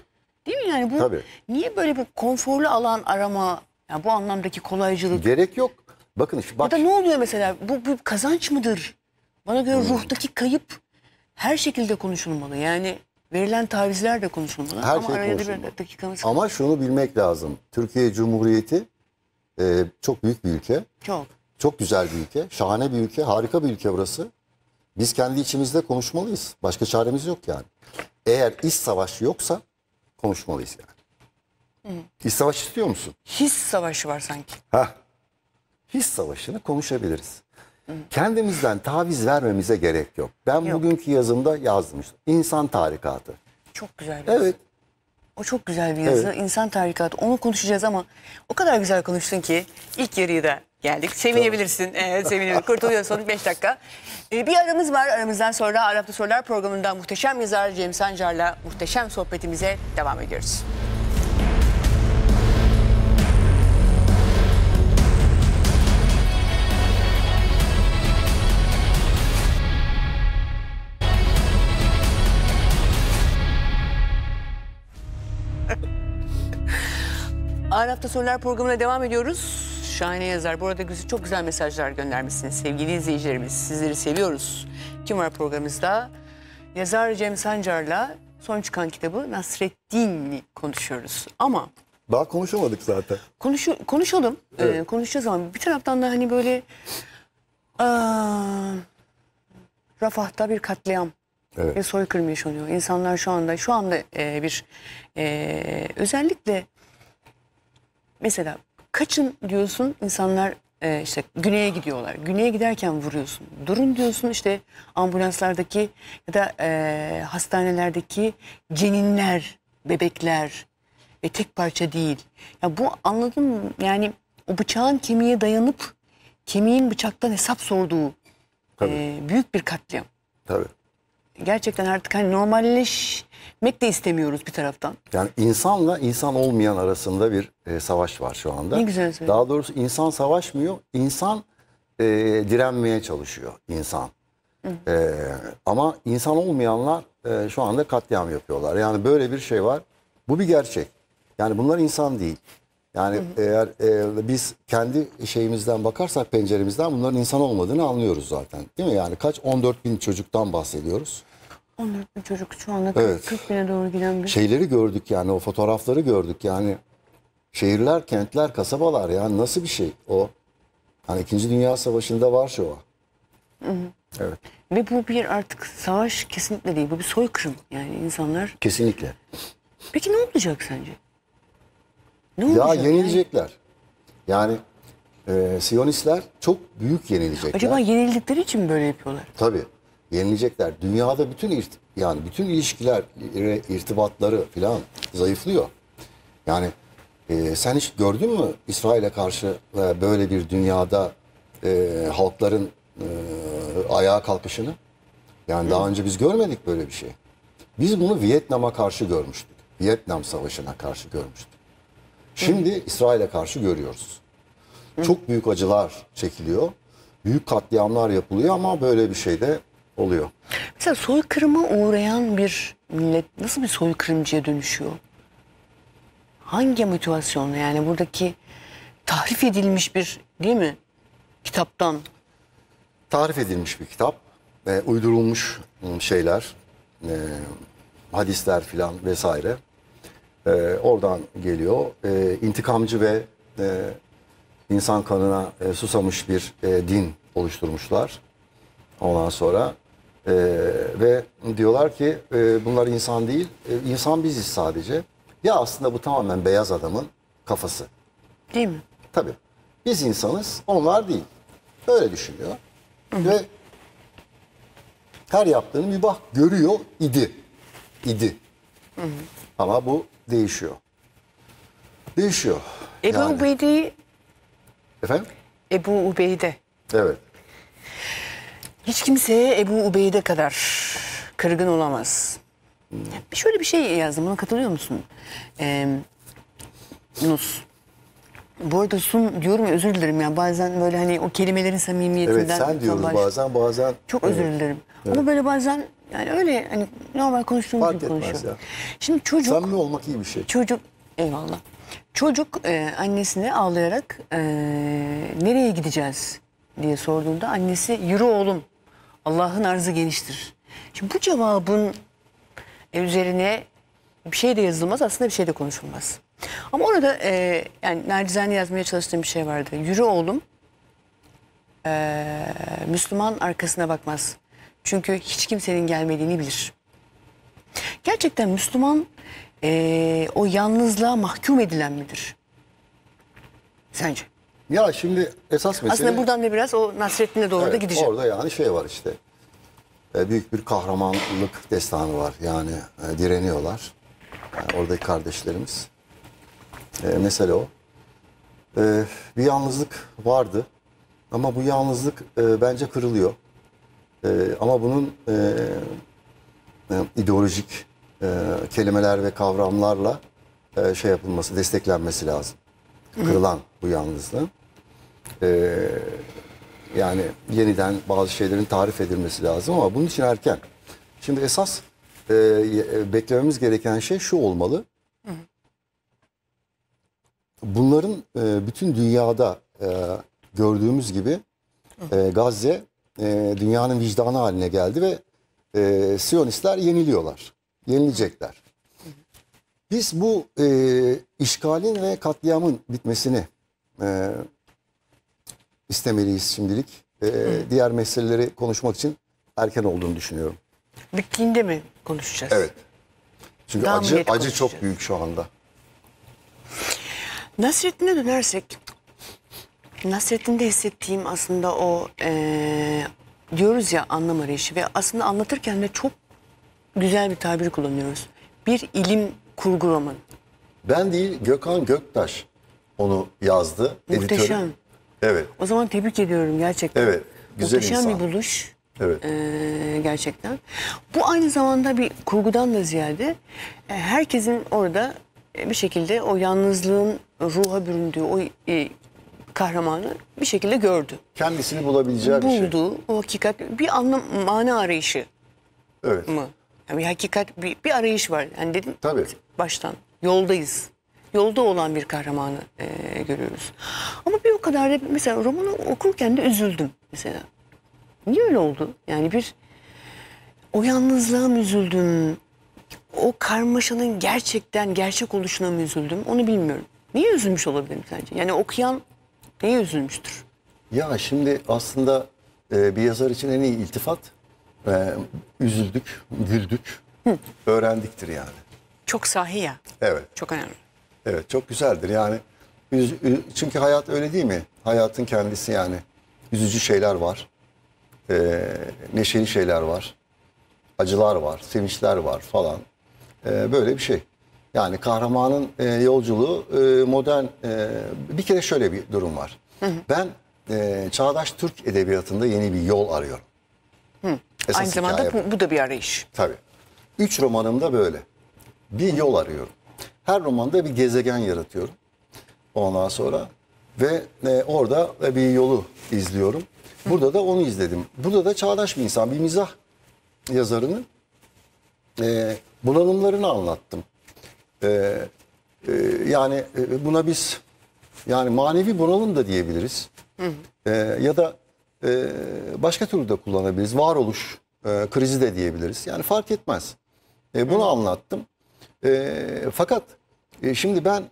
Değil mi yani bu Tabii. niye böyle bir konforlu alan arama yani bu anlamdaki kolaycılık. Gerek yok. Bakın şu bak. Ya da ne oluyor mesela bu, bu kazanç mıdır? Bana göre hmm. ruhtaki kayıp her şekilde konuşulmalı. Yani Verilen tavizler de konuşulmalı. Her ama şey araya konuşulmalı. bir dakikamız kaldı. Ama şunu bilmek lazım. Türkiye Cumhuriyeti e, çok büyük bir ülke. Çok. Çok güzel bir ülke. Şahane bir ülke. Harika bir ülke burası. Biz kendi içimizde konuşmalıyız. Başka çaremiz yok yani. Eğer iş savaş yoksa konuşmalıyız yani. Hı. İş savaşı istiyor musun? His savaşı var sanki. Hah. His savaşını konuşabiliriz. Kendimizden taviz vermemize gerek yok. Ben yok. bugünkü yazımda yazmıştım. İnsan tarikatı. Çok güzel bir yazı. Evet. O çok güzel bir yazı. Evet. İnsan tarikatı. Onu konuşacağız ama o kadar güzel konuştun ki ilk yarıyı da geldik. Sevinebilirsin. Ee, sevinebilir. Kurtuluyor son 5 dakika. bir aramız var. Aramızdan sonra Arap'ta Sorular programından muhteşem yazar Cem Sancar'la muhteşem sohbetimize devam ediyoruz. Arafta Hafta Sorular programına devam ediyoruz. Şahane yazar. Bu arada çok güzel mesajlar göndermişsiniz sevgili izleyicilerimiz. Sizleri seviyoruz. Kim var programımızda? Yazar Cem Sancar'la son çıkan kitabı Nasreddin'i konuşuyoruz. Ama daha konuşamadık zaten. Konuş konuşalım. Ee, evet. Ee, konuşacağız ama bir taraftan da hani böyle aa, Rafah'ta bir katliam evet. ve soykırım yaşanıyor. İnsanlar şu anda şu anda e, bir e, özellikle Mesela kaçın diyorsun insanlar e, işte güneye gidiyorlar. Güneye giderken vuruyorsun. Durun diyorsun işte ambulanslardaki ya da e, hastanelerdeki ceninler, bebekler ve tek parça değil. Ya bu anladım Yani o bıçağın kemiğe dayanıp kemiğin bıçaktan hesap sorduğu e, büyük bir katliam. Tabii. Gerçekten artık hani normalleş mek de istemiyoruz bir taraftan. Yani insanla insan olmayan arasında bir e, savaş var şu anda. Ne güzel söyledin. Daha doğrusu insan savaşmıyor, insan e, direnmeye çalışıyor insan. E, ama insan olmayanlar e, şu anda katliam yapıyorlar. Yani böyle bir şey var. Bu bir gerçek. Yani bunlar insan değil. Yani hı hı. eğer e, biz kendi şeyimizden bakarsak penceremizden bunların insan olmadığını anlıyoruz zaten. Değil mi? Yani kaç 14 bin çocuktan bahsediyoruz. 14 bir çocuk şu anda 40, Evet. 40 bine doğru giden bir. Şeyleri gördük yani o fotoğrafları gördük yani şehirler, kentler, kasabalar yani nasıl bir şey o? Hani İkinci Dünya Savaşı'nda var Varşova. Evet. Ve bu bir artık savaş kesinlikle değil. Bu bir soykırım. Yani insanlar. Kesinlikle. Peki ne olacak sence? Ne Ya olacak? yani? yenilecekler. Yani e, Siyonistler çok büyük yenilecekler. Acaba yenildikleri için mi böyle yapıyorlar? Tabii yenilecekler. Dünyada bütün irt yani bütün ilişkiler, irtibatları filan zayıflıyor. Yani e, sen hiç gördün mü İsrail'e karşı e, böyle bir dünyada e, halkların e, ayağa kalkışını? Yani Hı. daha önce biz görmedik böyle bir şey. Biz bunu Vietnam'a karşı görmüştük. Vietnam Savaşı'na karşı görmüştük. Şimdi İsrail'e karşı görüyoruz. Hı. Çok büyük acılar çekiliyor. Büyük katliamlar yapılıyor ama böyle bir şeyde oluyor. Mesela soykırıma uğrayan bir millet nasıl bir soykırımcıya dönüşüyor? Hangi motivasyonla yani buradaki tahrif edilmiş bir değil mi kitaptan? Tarif edilmiş bir kitap ve uydurulmuş ıı, şeyler, e, hadisler filan vesaire. E, oradan geliyor. E, intikamcı ve e, insan kanına e, susamış bir e, din oluşturmuşlar. Ondan sonra e, ve diyorlar ki e, bunlar insan değil, e, insan biziz sadece. Ya aslında bu tamamen beyaz adamın kafası. Değil mi? Tabii. Biz insanız, onlar değil. Böyle düşünüyor. Hı hı. Ve her yaptığını mübah görüyor idi. İdi. Hı hı. Ama bu değişiyor. Değişiyor. Ebu yani. Ubeyde'yi... Efendim? Ebu Ubeyde. Evet. Hiç kimse Ebu Ubeyde kadar kırgın olamaz. Bir şöyle bir şey yazdım. Buna katılıyor musun? Ee, Yunus. Bu arada sun diyorum ya özür dilerim ya bazen böyle hani o kelimelerin samimiyetinden. Evet sen diyoruz baş... bazen bazen. Çok evet. özür dilerim. Evet. Ama böyle bazen yani öyle hani normal konuştuğumuz Fark gibi konuşuyor. Fark etmez Ya. Şimdi çocuk. Samimi olmak iyi bir şey. Çocuk eyvallah. Çocuk e, annesine ağlayarak e, nereye gideceğiz diye sorduğunda annesi yürü oğlum Allah'ın arzı geniştir. Şimdi bu cevabın e, üzerine bir şey de yazılmaz aslında bir şey de konuşulmaz. Ama orada e, yani nacizane yazmaya çalıştığım bir şey vardı. Yürü oğlum e, Müslüman arkasına bakmaz. Çünkü hiç kimsenin gelmediğini bilir. Gerçekten Müslüman e, o yalnızlığa mahkum edilen midir? Sence? Ya şimdi esas mesele... Aslında buradan da biraz o Nasrettin'e doğru evet, da gideceğim. Orada yani şey var işte. E, büyük bir kahramanlık destanı var. Yani e, direniyorlar. E, oradaki kardeşlerimiz. E, mesele o. bir yalnızlık vardı. Ama bu yalnızlık bence kırılıyor. ama bunun ideolojik kelimeler ve kavramlarla şey yapılması, desteklenmesi lazım kırılan bu yalnızlığın. Ee, yani yeniden bazı şeylerin tarif edilmesi lazım ama bunun için erken. Şimdi esas e, e, beklememiz gereken şey şu olmalı. Bunların e, bütün dünyada e, gördüğümüz gibi e, Gazze e, dünyanın vicdanı haline geldi ve e, Siyonistler yeniliyorlar. Yenilecekler. Biz bu e, işgalin ve katliamın bitmesini e, istemeliyiz şimdilik. E, diğer meseleleri konuşmak için erken olduğunu düşünüyorum. Bittiğinde mi konuşacağız? Evet. Çünkü Daha acı acı çok büyük şu anda. Nasrettin'e dönersek, Nasrettin'de hissettiğim aslında o eee, diyoruz ya anlam arayışı ve aslında anlatırken de çok güzel bir tabir kullanıyoruz. Bir ilim kurgu romanı. Ben değil Gökhan Göktaş onu yazdı. Muhteşem. Editörü. Evet. O zaman tebrik ediyorum gerçekten. Evet. Güzel Muhteşem insan. bir buluş. Evet. Ee, gerçekten. Bu aynı zamanda bir kurgudan da ziyade e, herkesin orada e, bir şekilde o yalnızlığın ruha büründüğü o e, kahramanı bir şekilde gördü. Kendisini bulabileceği Buldu, bir şey. Buldu. O hakikat bir anlam mana arayışı. Evet. Mı? Yani hakikat bir, bir arayış var. Yani dedim Tabii. baştan yoldayız. Yolda olan bir kahramanı e, görüyoruz. Ama bir o kadar da mesela romanı okurken de üzüldüm mesela. Niye öyle oldu? Yani bir o yalnızlığa mı üzüldüm? O karmaşanın gerçekten gerçek oluşuna mı üzüldüm? Onu bilmiyorum. Niye üzülmüş olabilirim sence? Yani okuyan neye üzülmüştür? Ya şimdi aslında e, bir yazar için en iyi iltifat e, üzüldük, güldük, Hı. öğrendiktir yani. Çok sahi ya. Evet. Çok önemli. Evet çok güzeldir yani. çünkü hayat öyle değil mi? Hayatın kendisi yani. Üzücü şeyler var. E, neşeli şeyler var. Acılar var, sevinçler var falan. E, böyle bir şey. Yani kahramanın e, yolculuğu e, modern e, bir kere şöyle bir durum var. Hı hı. Ben e, çağdaş Türk edebiyatında yeni bir yol arıyorum. Hı. Esas Aynı zamanda bu, bu da bir arayış. Tabii. Üç romanımda böyle. Bir yol arıyorum. Her romanda bir gezegen yaratıyorum. Ondan sonra ve e, orada e, bir yolu izliyorum. Burada da onu izledim. Burada da çağdaş bir insan, bir mizah yazarının e, bulanımlarını anlattım. E, e, yani e, buna biz yani manevi bunalım da diyebiliriz. Hı hı. E, ya da ee, başka türlü de kullanabiliriz. Varoluş e, krizi de diyebiliriz. Yani fark etmez. E, bunu anlattım. E, fakat şimdi ben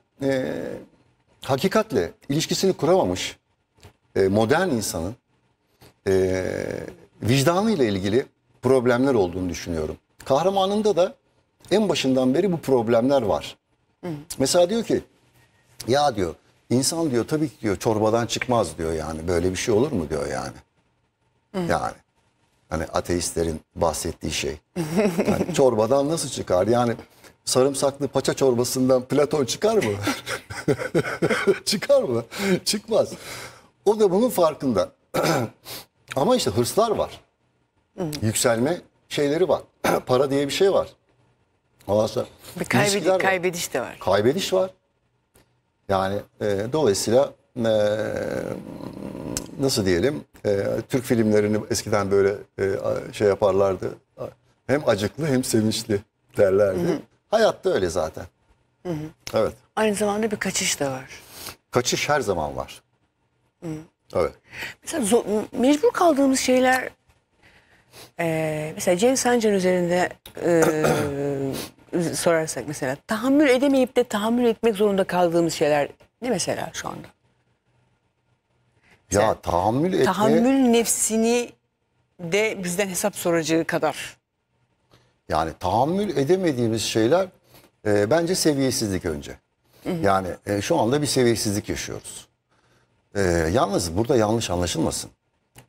hakikatle ilişkisini kuramamış modern insanın vicdanıyla ilgili problemler olduğunu düşünüyorum. Kahramanında da en başından beri bu problemler var. Mesela diyor ki ya diyor İnsan diyor tabii ki diyor çorbadan çıkmaz diyor yani böyle bir şey olur mu diyor yani. Hı. Yani hani ateistlerin bahsettiği şey. Yani çorbadan nasıl çıkar yani sarımsaklı paça çorbasından Platon çıkar mı? çıkar mı? Çıkmaz. O da bunun farkında. Ama işte hırslar var. Yükselme şeyleri var. Para diye bir şey var. Ondan kaybediş, de var. Kaybediş var. Yani e, dolayısıyla e, nasıl diyelim e, Türk filmlerini eskiden böyle e, şey yaparlardı. Hem acıklı hem sevinçli derlerdi. Hı hı. Hayatta öyle zaten. Hı hı. Evet. Aynı zamanda bir kaçış da var. Kaçış her zaman var. Hı. Evet. Mesela zor, mecbur kaldığımız şeyler e, mesela James Sancar üzerinde e, sorarsak mesela tahammül edemeyip de tahammül etmek zorunda kaldığımız şeyler ne mesela şu anda? Ya Sen, tahammül etme... Tahammül nefsini de bizden hesap soracağı kadar. Yani tahammül edemediğimiz şeyler e, bence seviyesizlik önce. Hı hı. Yani e, şu anda bir seviyesizlik yaşıyoruz. E, yalnız burada yanlış anlaşılmasın.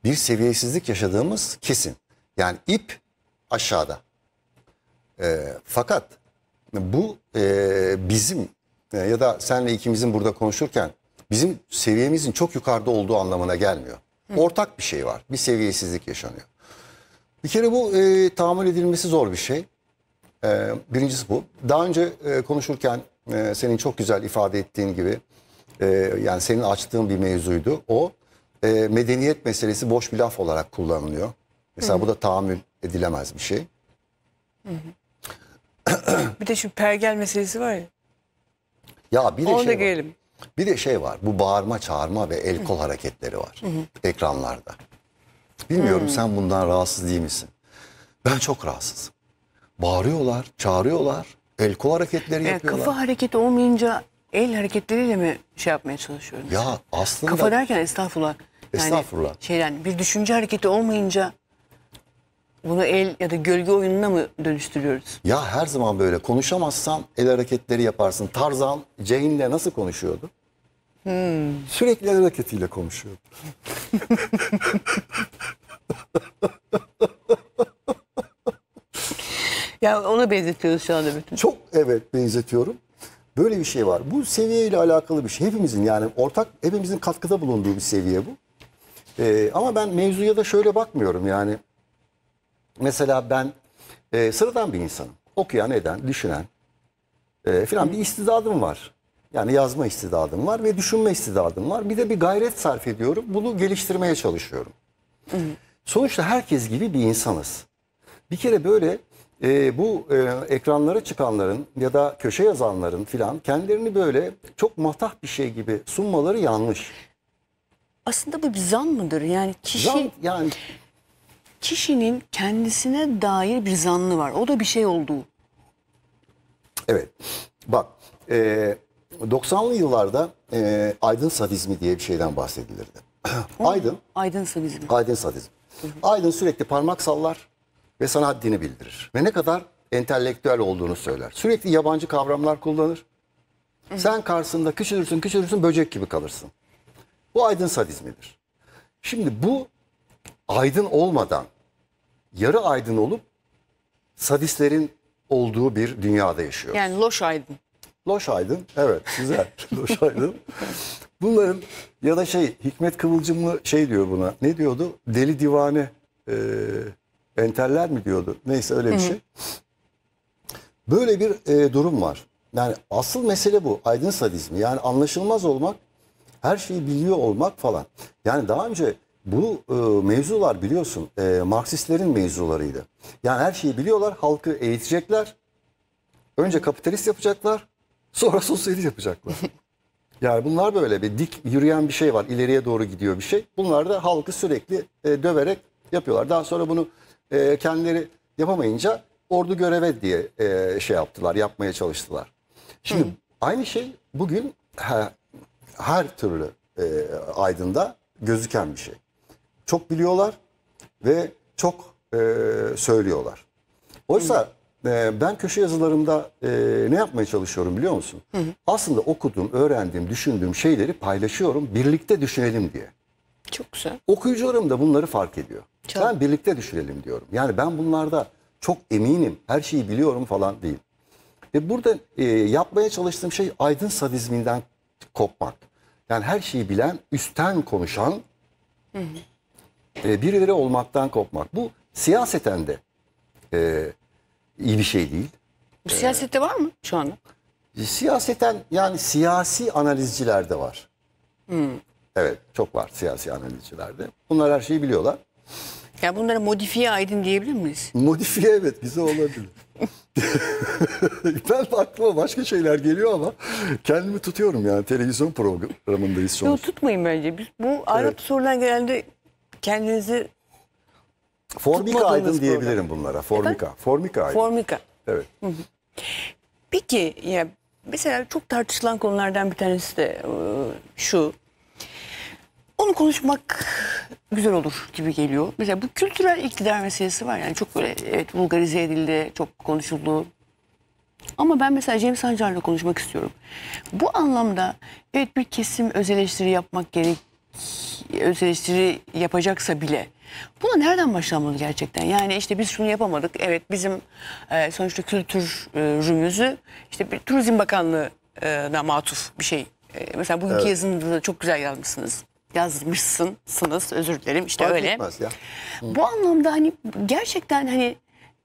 Bir seviyesizlik yaşadığımız kesin. Yani ip aşağıda. E, fakat bu e, bizim e, ya da senle ikimizin burada konuşurken bizim seviyemizin çok yukarıda olduğu anlamına gelmiyor. Ortak bir şey var. Bir seviyesizlik yaşanıyor. Bir kere bu e, tahammül edilmesi zor bir şey. E, birincisi bu. Daha önce e, konuşurken e, senin çok güzel ifade ettiğin gibi e, yani senin açtığın bir mevzuydu. O e, medeniyet meselesi boş bir laf olarak kullanılıyor. Mesela hı hı. bu da tahammül edilemez bir şey. Hı hı. bir de şimdi pergel meselesi var ya. Ya bir de Onu şey da gelelim. Bir de şey var. Bu bağırma, çağırma ve el kol hareketleri var. ekranlarda. Bilmiyorum hmm. sen bundan rahatsız değil misin? Ben çok rahatsızım. Bağırıyorlar, çağırıyorlar. El kol hareketleri yani yapıyorlar. Kafa hareketi olmayınca el hareketleriyle mi şey yapmaya çalışıyoruz? Ya aslında... Kafa derken estağfurullah. Yani estağfurullah. şeyden bir düşünce hareketi olmayınca bunu el ya da gölge oyununa mı dönüştürüyoruz? Ya her zaman böyle. Konuşamazsan el hareketleri yaparsın. Tarzan Jane ile nasıl konuşuyordu? Hmm. Sürekli el hareketiyle konuşuyordu. Ya ona benzetiyoruz şu anda bütün. Çok evet benzetiyorum. Böyle bir şey var. Bu seviyeyle alakalı bir şey. Hepimizin yani ortak hepimizin katkıda bulunduğu bir seviye bu. Ee, ama ben mevzuya da şöyle bakmıyorum yani Mesela ben e, sıradan bir insanım. Okuyan, eden, düşünen e, filan bir istidadım var. Yani yazma istidadım var ve düşünme istidadım var. Bir de bir gayret sarf ediyorum. Bunu geliştirmeye çalışıyorum. Hı hı. Sonuçta herkes gibi bir insanız. Bir kere böyle e, bu e, ekranlara çıkanların ya da köşe yazanların filan kendilerini böyle çok matah bir şey gibi sunmaları yanlış. Aslında bu bir zan mıdır? Yani kişi... Zan, yani kişinin kendisine dair bir zannı var. O da bir şey olduğu. Evet. Bak e, 90'lı yıllarda e, aydın sadizmi diye bir şeyden bahsedilirdi. aydın. Aydın sadizmi. Aydın sadizmi. Aydın sürekli parmak sallar ve sana haddini bildirir. Ve ne kadar entelektüel olduğunu söyler. Sürekli yabancı kavramlar kullanır. Sen karşısında küçülürsün küçülürsün böcek gibi kalırsın. Bu aydın sadizmidir. Şimdi bu aydın olmadan yarı aydın olup sadistlerin olduğu bir dünyada yaşıyoruz. Yani loş aydın. Loş aydın evet güzel loş aydın. Bunların ya da şey Hikmet Kıvılcımlı şey diyor buna ne diyordu deli divane e, enteller mi diyordu neyse öyle bir şey. Böyle bir e, durum var. Yani asıl mesele bu aydın sadizmi yani anlaşılmaz olmak her şeyi biliyor olmak falan. Yani daha önce bu e, mevzular biliyorsun e, Marksistlerin mevzularıydı. Yani her şeyi biliyorlar, halkı eğitecekler. Önce kapitalist yapacaklar, sonra sosyalist yapacaklar. yani bunlar böyle bir dik yürüyen bir şey var, ileriye doğru gidiyor bir şey. Bunlar da halkı sürekli e, döverek yapıyorlar. Daha sonra bunu e, kendileri yapamayınca ordu göreve diye e, şey yaptılar, yapmaya çalıştılar. Şimdi Hı. aynı şey bugün he, her türlü e, aydında gözüken bir şey çok biliyorlar ve çok e, söylüyorlar. Oysa e, ben köşe yazılarımda e, ne yapmaya çalışıyorum biliyor musun? Hı hı. Aslında okuduğum, öğrendiğim, düşündüğüm şeyleri paylaşıyorum birlikte düşünelim diye. Çok güzel. Okuyucularım da bunları fark ediyor. Çok. Ben birlikte düşünelim diyorum. Yani ben bunlarda çok eminim, her şeyi biliyorum falan değil. Ve burada e, yapmaya çalıştığım şey aydın sadizminden kopmak. Yani her şeyi bilen, üstten konuşan hı hı e, birileri olmaktan kopmak. Bu siyaseten de e, iyi bir şey değil. Bu siyasette var mı şu anda? E, siyaseten yani siyasi analizcilerde var. Hmm. Evet çok var siyasi analizcilerde. Bunlar her şeyi biliyorlar. Ya bunlara modifiye aydın diyebilir miyiz? Modifiye evet bize olabilir. ben aklıma başka şeyler geliyor ama kendimi tutuyorum yani televizyon programındayız sonuçta. Yok tutmayın bence. Biz, bu Arap evet. sorulan genelde kendinizi Formika aydın diyebilirim bunlara. Formika. Formika aydın. Formika. Evet. Peki ya mesela çok tartışılan konulardan bir tanesi de ıı, şu. Onu konuşmak güzel olur gibi geliyor. Mesela bu kültürel iktidar meselesi var. Yani çok böyle evet vulgarize edildi, çok konuşuldu. Ama ben mesela Cem Sancar'la konuşmak istiyorum. Bu anlamda evet bir kesim öz yapmak gerek öz eleştiri yapacaksa bile buna nereden başlamalı gerçekten? Yani işte biz şunu yapamadık. Evet bizim e, sonuçta kültürümüzü e, işte bir Turizm Bakanlığı'na matuf bir şey. E, mesela bugünkü evet. yazınızda da çok güzel yazmışsınız. Yazmışsınız özür dilerim işte Fark öyle. Bu anlamda hani gerçekten hani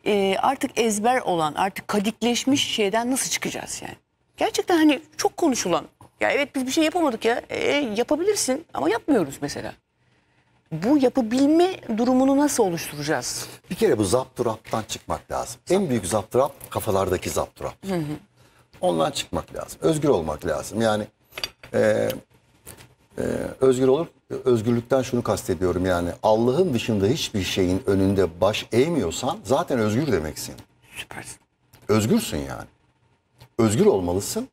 e, artık ezber olan artık kadikleşmiş şeyden nasıl çıkacağız yani? Gerçekten hani çok konuşulan ya evet biz bir şey yapamadık ya. E, yapabilirsin ama yapmıyoruz mesela. Bu yapabilme durumunu nasıl oluşturacağız? Bir kere bu zapturaptan çıkmak lazım. Zapt. En büyük zapturap kafalardaki zapturap. Ondan çıkmak lazım. Özgür olmak lazım. Yani e, e, özgür olur. Özgürlükten şunu kastediyorum yani. Allah'ın dışında hiçbir şeyin önünde baş eğmiyorsan zaten özgür demeksin. Süpersin. Özgürsün yani. Özgür olmalısın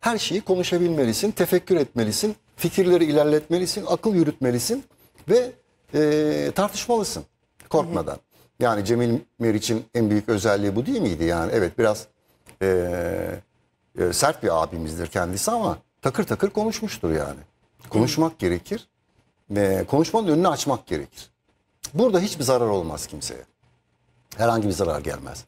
her şeyi konuşabilmelisin, tefekkür etmelisin, fikirleri ilerletmelisin, akıl yürütmelisin ve e, tartışmalısın korkmadan. Hı hı. Yani Cemil Meriç'in en büyük özelliği bu değil miydi? Yani evet biraz e, e, sert bir abimizdir kendisi ama takır takır konuşmuştur yani. Konuşmak hı. gerekir. ve konuşmanın önünü açmak gerekir. Burada hiçbir zarar olmaz kimseye. Herhangi bir zarar gelmez.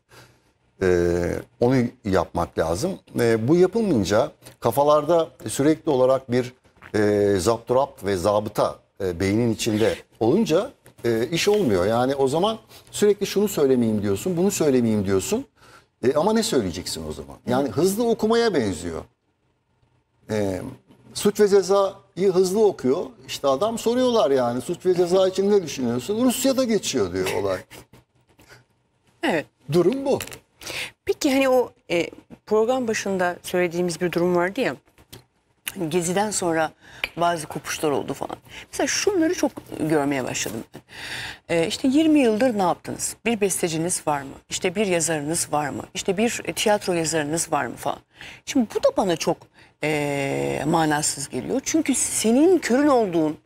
Ee, onu yapmak lazım. Ee, bu yapılmayınca kafalarda sürekli olarak bir e, zapturapt ve zabıta e, beynin içinde olunca e, iş olmuyor. Yani o zaman sürekli şunu söylemeyeyim diyorsun, bunu söylemeyeyim diyorsun. E, ama ne söyleyeceksin o zaman? Yani hızlı okumaya benziyor. suç ve cezayı hızlı okuyor. İşte adam soruyorlar yani suç ve ceza için ne düşünüyorsun? Rusya'da geçiyor diyor olay. Evet. Durum bu. Peki hani o e, program başında söylediğimiz bir durum vardı ya. Hani gezi'den sonra bazı kopuşlar oldu falan. Mesela şunları çok görmeye başladım ben. Ee, işte 20 yıldır ne yaptınız? Bir besteciniz var mı? İşte bir yazarınız var mı? İşte bir e, tiyatro yazarınız var mı falan. Şimdi bu da bana çok e, manasız geliyor. Çünkü senin körün olduğun,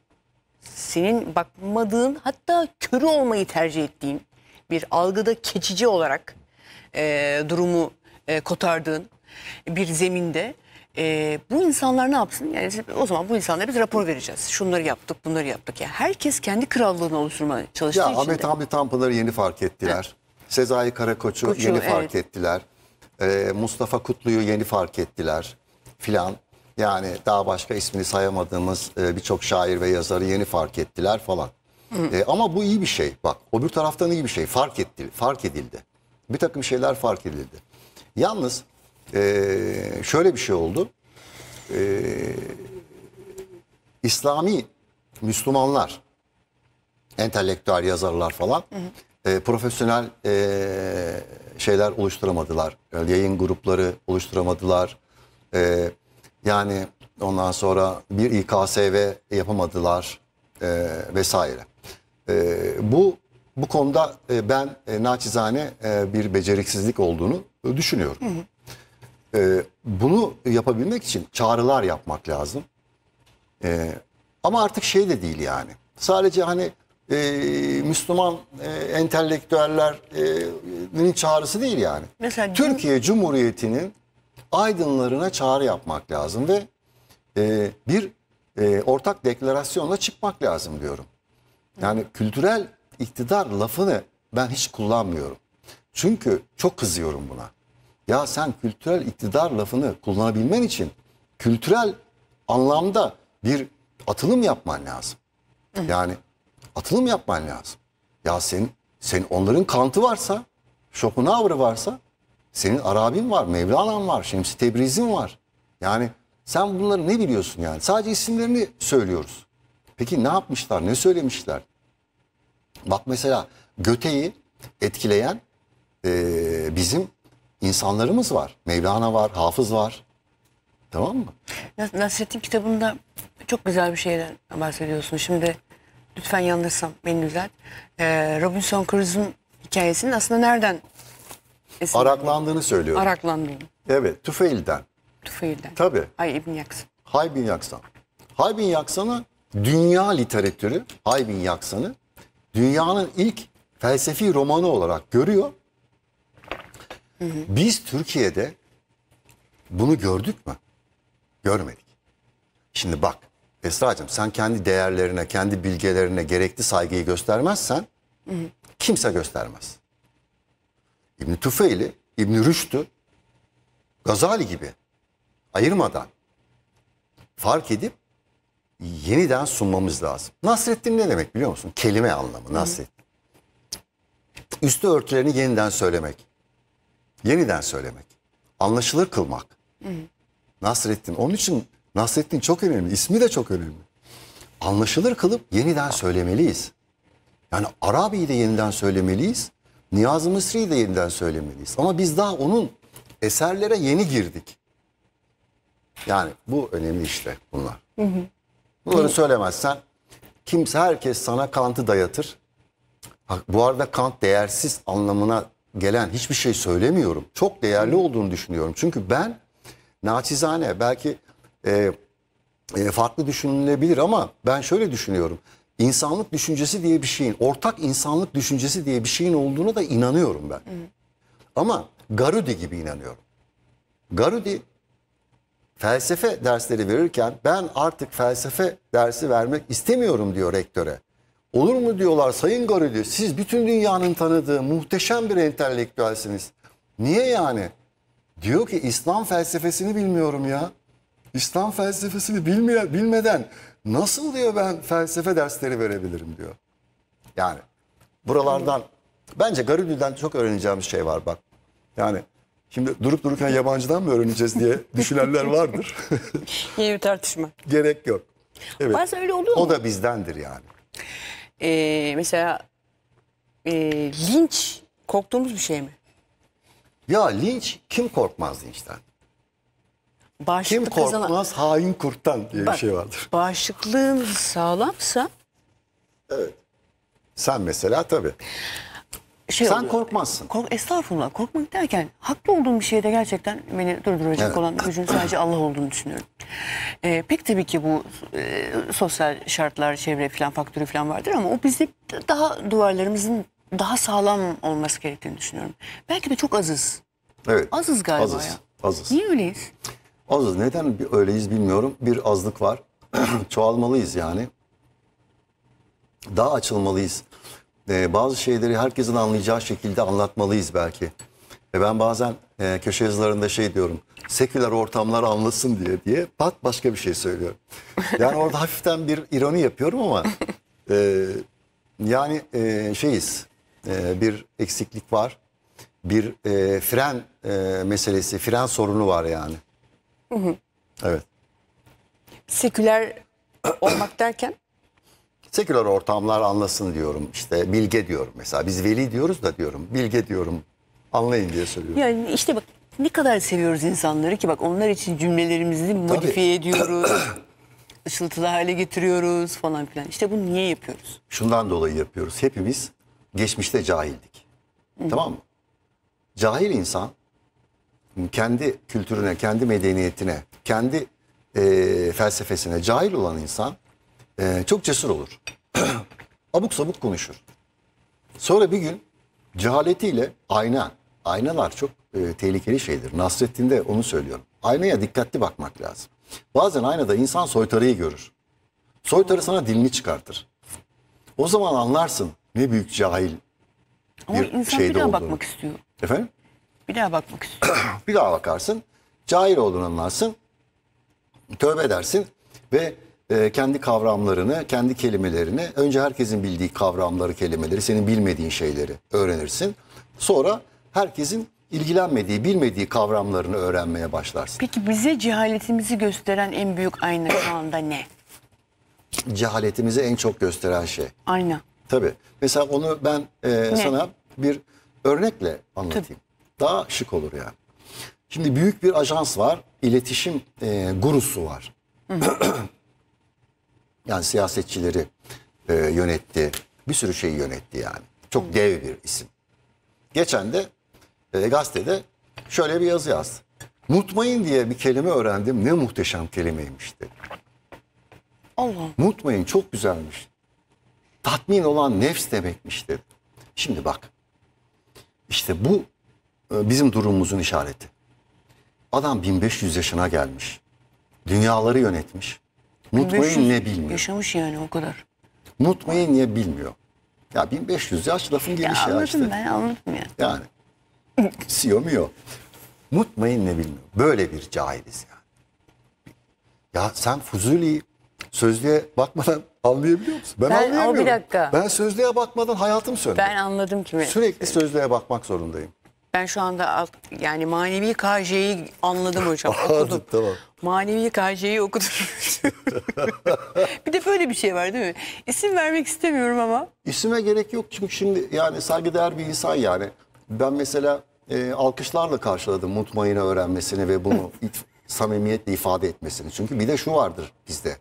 senin bakmadığın hatta körü olmayı tercih ettiğin bir algıda keçici olarak e, durumu e, kotardığın bir zeminde e, bu insanlar ne yapsın? Yani o zaman bu insanlara biz rapor vereceğiz. Şunları yaptık, bunları yaptık. Yani herkes kendi krallığını oluşturmaya çalıştığı ya, için. Ahmet de. Hamdi Tanpınar'ı yeni fark ettiler. Evet. Sezai Karakoç'u Koçu, yeni evet. fark ettiler. E, Mustafa Kutlu'yu yeni fark ettiler filan. Yani daha başka ismini sayamadığımız e, birçok şair ve yazarı yeni fark ettiler falan. E, ama bu iyi bir şey. Bak o bir taraftan iyi bir şey. Fark etti, fark edildi bir takım şeyler fark edildi. Yalnız e, şöyle bir şey oldu. E, İslami Müslümanlar, entelektüel yazarlar falan hı hı. E, profesyonel e, şeyler oluşturamadılar. E, yayın grupları oluşturamadılar. E, yani ondan sonra bir İKSV yapamadılar e, vesaire. E, bu bu konuda e, ben e, naçizane e, bir beceriksizlik olduğunu e, düşünüyorum. Hı hı. bunu yapabilmek için çağrılar yapmak lazım. ama artık şey de değil yani. Sadece hani Müslüman entelektüellerin çağrısı değil yani. Mesela Türkiye Cumhuriyeti'nin aydınlarına çağrı yapmak lazım ve bir ortak deklarasyonla çıkmak lazım diyorum. Yani kültürel iktidar lafını ben hiç kullanmıyorum. Çünkü çok kızıyorum buna. Ya sen kültürel iktidar lafını kullanabilmen için kültürel anlamda bir atılım yapman lazım. Yani atılım yapman lazım. Ya senin, senin onların kantı varsa, Schopenhauer varsa, senin Arabin var, Mevlana'm var, Şemsi Tebriz'in var. Yani sen bunları ne biliyorsun yani? Sadece isimlerini söylüyoruz. Peki ne yapmışlar, ne söylemişler? Bak mesela Göte'yi etkileyen e, bizim insanlarımız var. Mevlana var, Hafız var. Tamam mı? Nasrettin kitabında çok güzel bir şeyden bahsediyorsun. Şimdi lütfen yanılırsam beni düzelt. Ee, Robinson Crusoe'un hikayesinin aslında nereden esin? Araklandığını söylüyorum. Araklandığını. Evet, Tüfeil'den. Tüfeil'den. Tabii. Hay bin Yaksan. Hay bin Yaksan. Hay bin yaksana dünya literatürü, Hay bin Yaksan'ı dünyanın ilk felsefi romanı olarak görüyor. Biz Türkiye'de bunu gördük mü? Görmedik. Şimdi bak Esra'cığım sen kendi değerlerine, kendi bilgelerine gerekli saygıyı göstermezsen kimse göstermez. İbn-i Tufeyli, İbn-i Rüştü, Gazali gibi ayırmadan fark edip yeniden sunmamız lazım. Nasrettin ne demek biliyor musun? Kelime anlamı Nasrettin. Üstü örtülerini yeniden söylemek. Yeniden söylemek. Anlaşılır kılmak. Hı. Nasrettin. Onun için Nasrettin çok önemli. İsmi de çok önemli. Anlaşılır kılıp yeniden söylemeliyiz. Yani Arabi'yi de yeniden söylemeliyiz. Niyazi Mısri'yi de yeniden söylemeliyiz. Ama biz daha onun eserlere yeni girdik. Yani bu önemli işte bunlar. Hı hı. Bunları söylemezsen kimse herkes sana Kant'ı dayatır. Ha, bu arada Kant değersiz anlamına gelen hiçbir şey söylemiyorum. Çok değerli olduğunu düşünüyorum. Çünkü ben naçizane belki e, e, farklı düşünülebilir ama ben şöyle düşünüyorum. İnsanlık düşüncesi diye bir şeyin, ortak insanlık düşüncesi diye bir şeyin olduğuna da inanıyorum ben. Ama Garudi gibi inanıyorum. Garudi felsefe dersleri verirken ben artık felsefe dersi vermek istemiyorum diyor rektöre. Olur mu diyorlar Sayın Garudi siz bütün dünyanın tanıdığı muhteşem bir entelektüelsiniz. Niye yani? Diyor ki İslam felsefesini bilmiyorum ya. İslam felsefesini bilmeye, bilmeden nasıl diyor ben felsefe dersleri verebilirim diyor. Yani buralardan bence Garudi'den çok öğreneceğimiz şey var bak. Yani Şimdi durup dururken yabancıdan mı öğreneceğiz diye düşünenler vardır. Yeni bir tartışma. Gerek yok. Evet. Bazen öyle oluyor O mu? da bizdendir yani. Ee, mesela e, linç korktuğumuz bir şey mi? Ya linç kim korkmaz linçten? Bağışıklık Kim korkmaz kazanan- hain kurttan diye bir şey vardır. Bağışıklığın sağlamsa Evet. Sen mesela tabii şey Sen oluyor. korkmazsın. Kork, estağfurullah korkmak derken haklı olduğum bir şeyde gerçekten beni durduracak Evet. olan gücün sadece Allah olduğunu düşünüyorum. Ee, pek tabii ki bu e, sosyal şartlar, çevre falan faktörü falan vardır ama o bizde daha duvarlarımızın daha sağlam olması gerektiğini düşünüyorum. Belki de çok azız. Evet. Azız galiba ya. Azız. Niye öyleyiz? Azız. Neden öyleyiz bilmiyorum. Bir azlık var. Çoğalmalıyız yani. Daha açılmalıyız e, bazı şeyleri herkesin anlayacağı şekilde anlatmalıyız belki. Ve ben bazen e, köşe yazılarında şey diyorum. Seküler ortamlar anlasın diye diye pat başka bir şey söylüyorum. Yani orada hafiften bir ironi yapıyorum ama e, yani e, şeyiz e, bir eksiklik var. Bir e, fren e, meselesi, fren sorunu var yani. Hı hı. Evet. Seküler olmak derken? Seküler ortamlar anlasın diyorum. İşte bilge diyorum mesela. Biz veli diyoruz da diyorum. Bilge diyorum. Anlayın diye söylüyorum. Yani işte bak ne kadar seviyoruz insanları ki bak onlar için cümlelerimizi modifiye Tabii. ediyoruz. ışıltılı hale getiriyoruz falan filan. İşte bunu niye yapıyoruz? Şundan dolayı yapıyoruz. Hepimiz geçmişte cahildik. Hı-hı. Tamam mı? Cahil insan kendi kültürüne, kendi medeniyetine, kendi e, felsefesine cahil olan insan e, çok cesur olur. Abuk sabuk konuşur. Sonra bir gün cehaletiyle ayna. Aynalar çok e, tehlikeli şeydir. Nasrettin de onu söylüyorum. Aynaya dikkatli bakmak lazım. Bazen aynada insan soytarıyı görür. Soytarı sana dilini çıkartır. O zaman anlarsın ne büyük cahil Ama bir insan şeyde bir daha olduğunu. bakmak istiyor. Efendim? Bir daha bakmak istiyor. bir daha bakarsın. Cahil olduğunu anlarsın. Tövbe edersin ve e, kendi kavramlarını, kendi kelimelerini, önce herkesin bildiği kavramları, kelimeleri, senin bilmediğin şeyleri öğrenirsin. Sonra herkesin ilgilenmediği, bilmediği kavramlarını öğrenmeye başlarsın. Peki bize cehaletimizi gösteren en büyük ayna şu anda ne? Cehaletimizi en çok gösteren şey. Ayna. Tabii. Mesela onu ben e, sana bir örnekle anlatayım. Tabii. Daha şık olur yani. Şimdi büyük bir ajans var, iletişim e, gurusu var. Yani siyasetçileri e, yönetti. Bir sürü şeyi yönetti yani. Çok dev bir isim. Geçen de e, gazetede şöyle bir yazı yazdı. Mutmayın diye bir kelime öğrendim. Ne muhteşem kelimeymiş dedi. Allah. Mutmayın çok güzelmiş. Tatmin olan nefs demekmiş dedi. Şimdi bak. İşte bu e, bizim durumumuzun işareti. Adam 1500 yaşına gelmiş. Dünyaları yönetmiş. 1500 ne bilmiyor? Yaşamış yani o kadar. Nutmayı niye bilmiyor? Ya 1500 yaş lafın gelişi ya, anladım, ya işte. ben anladım ya. Yani. Siyomiyor. Nutmayı ne bilmiyor? Böyle bir cahiliz yani. Ya sen fuzuli sözlüğe bakmadan anlayabiliyor musun? Ben, ben anlayamıyorum. O bir dakika. Ben sözlüğe bakmadan hayatım söndü. Ben anladım kimi. Sürekli sözlüğe bakmak zorundayım. Ben şu anda yani manevi KJ'yi anladım hocam. okudum. Tamam. Manevi KJ'yi okudum. bir de böyle bir şey var değil mi? İsim vermek istemiyorum ama. İsime gerek yok çünkü şimdi yani saygıdeğer bir insan yani. Ben mesela e, alkışlarla karşıladım mutmayını öğrenmesini ve bunu samimiyetle ifade etmesini. Çünkü bir de şu vardır bizde.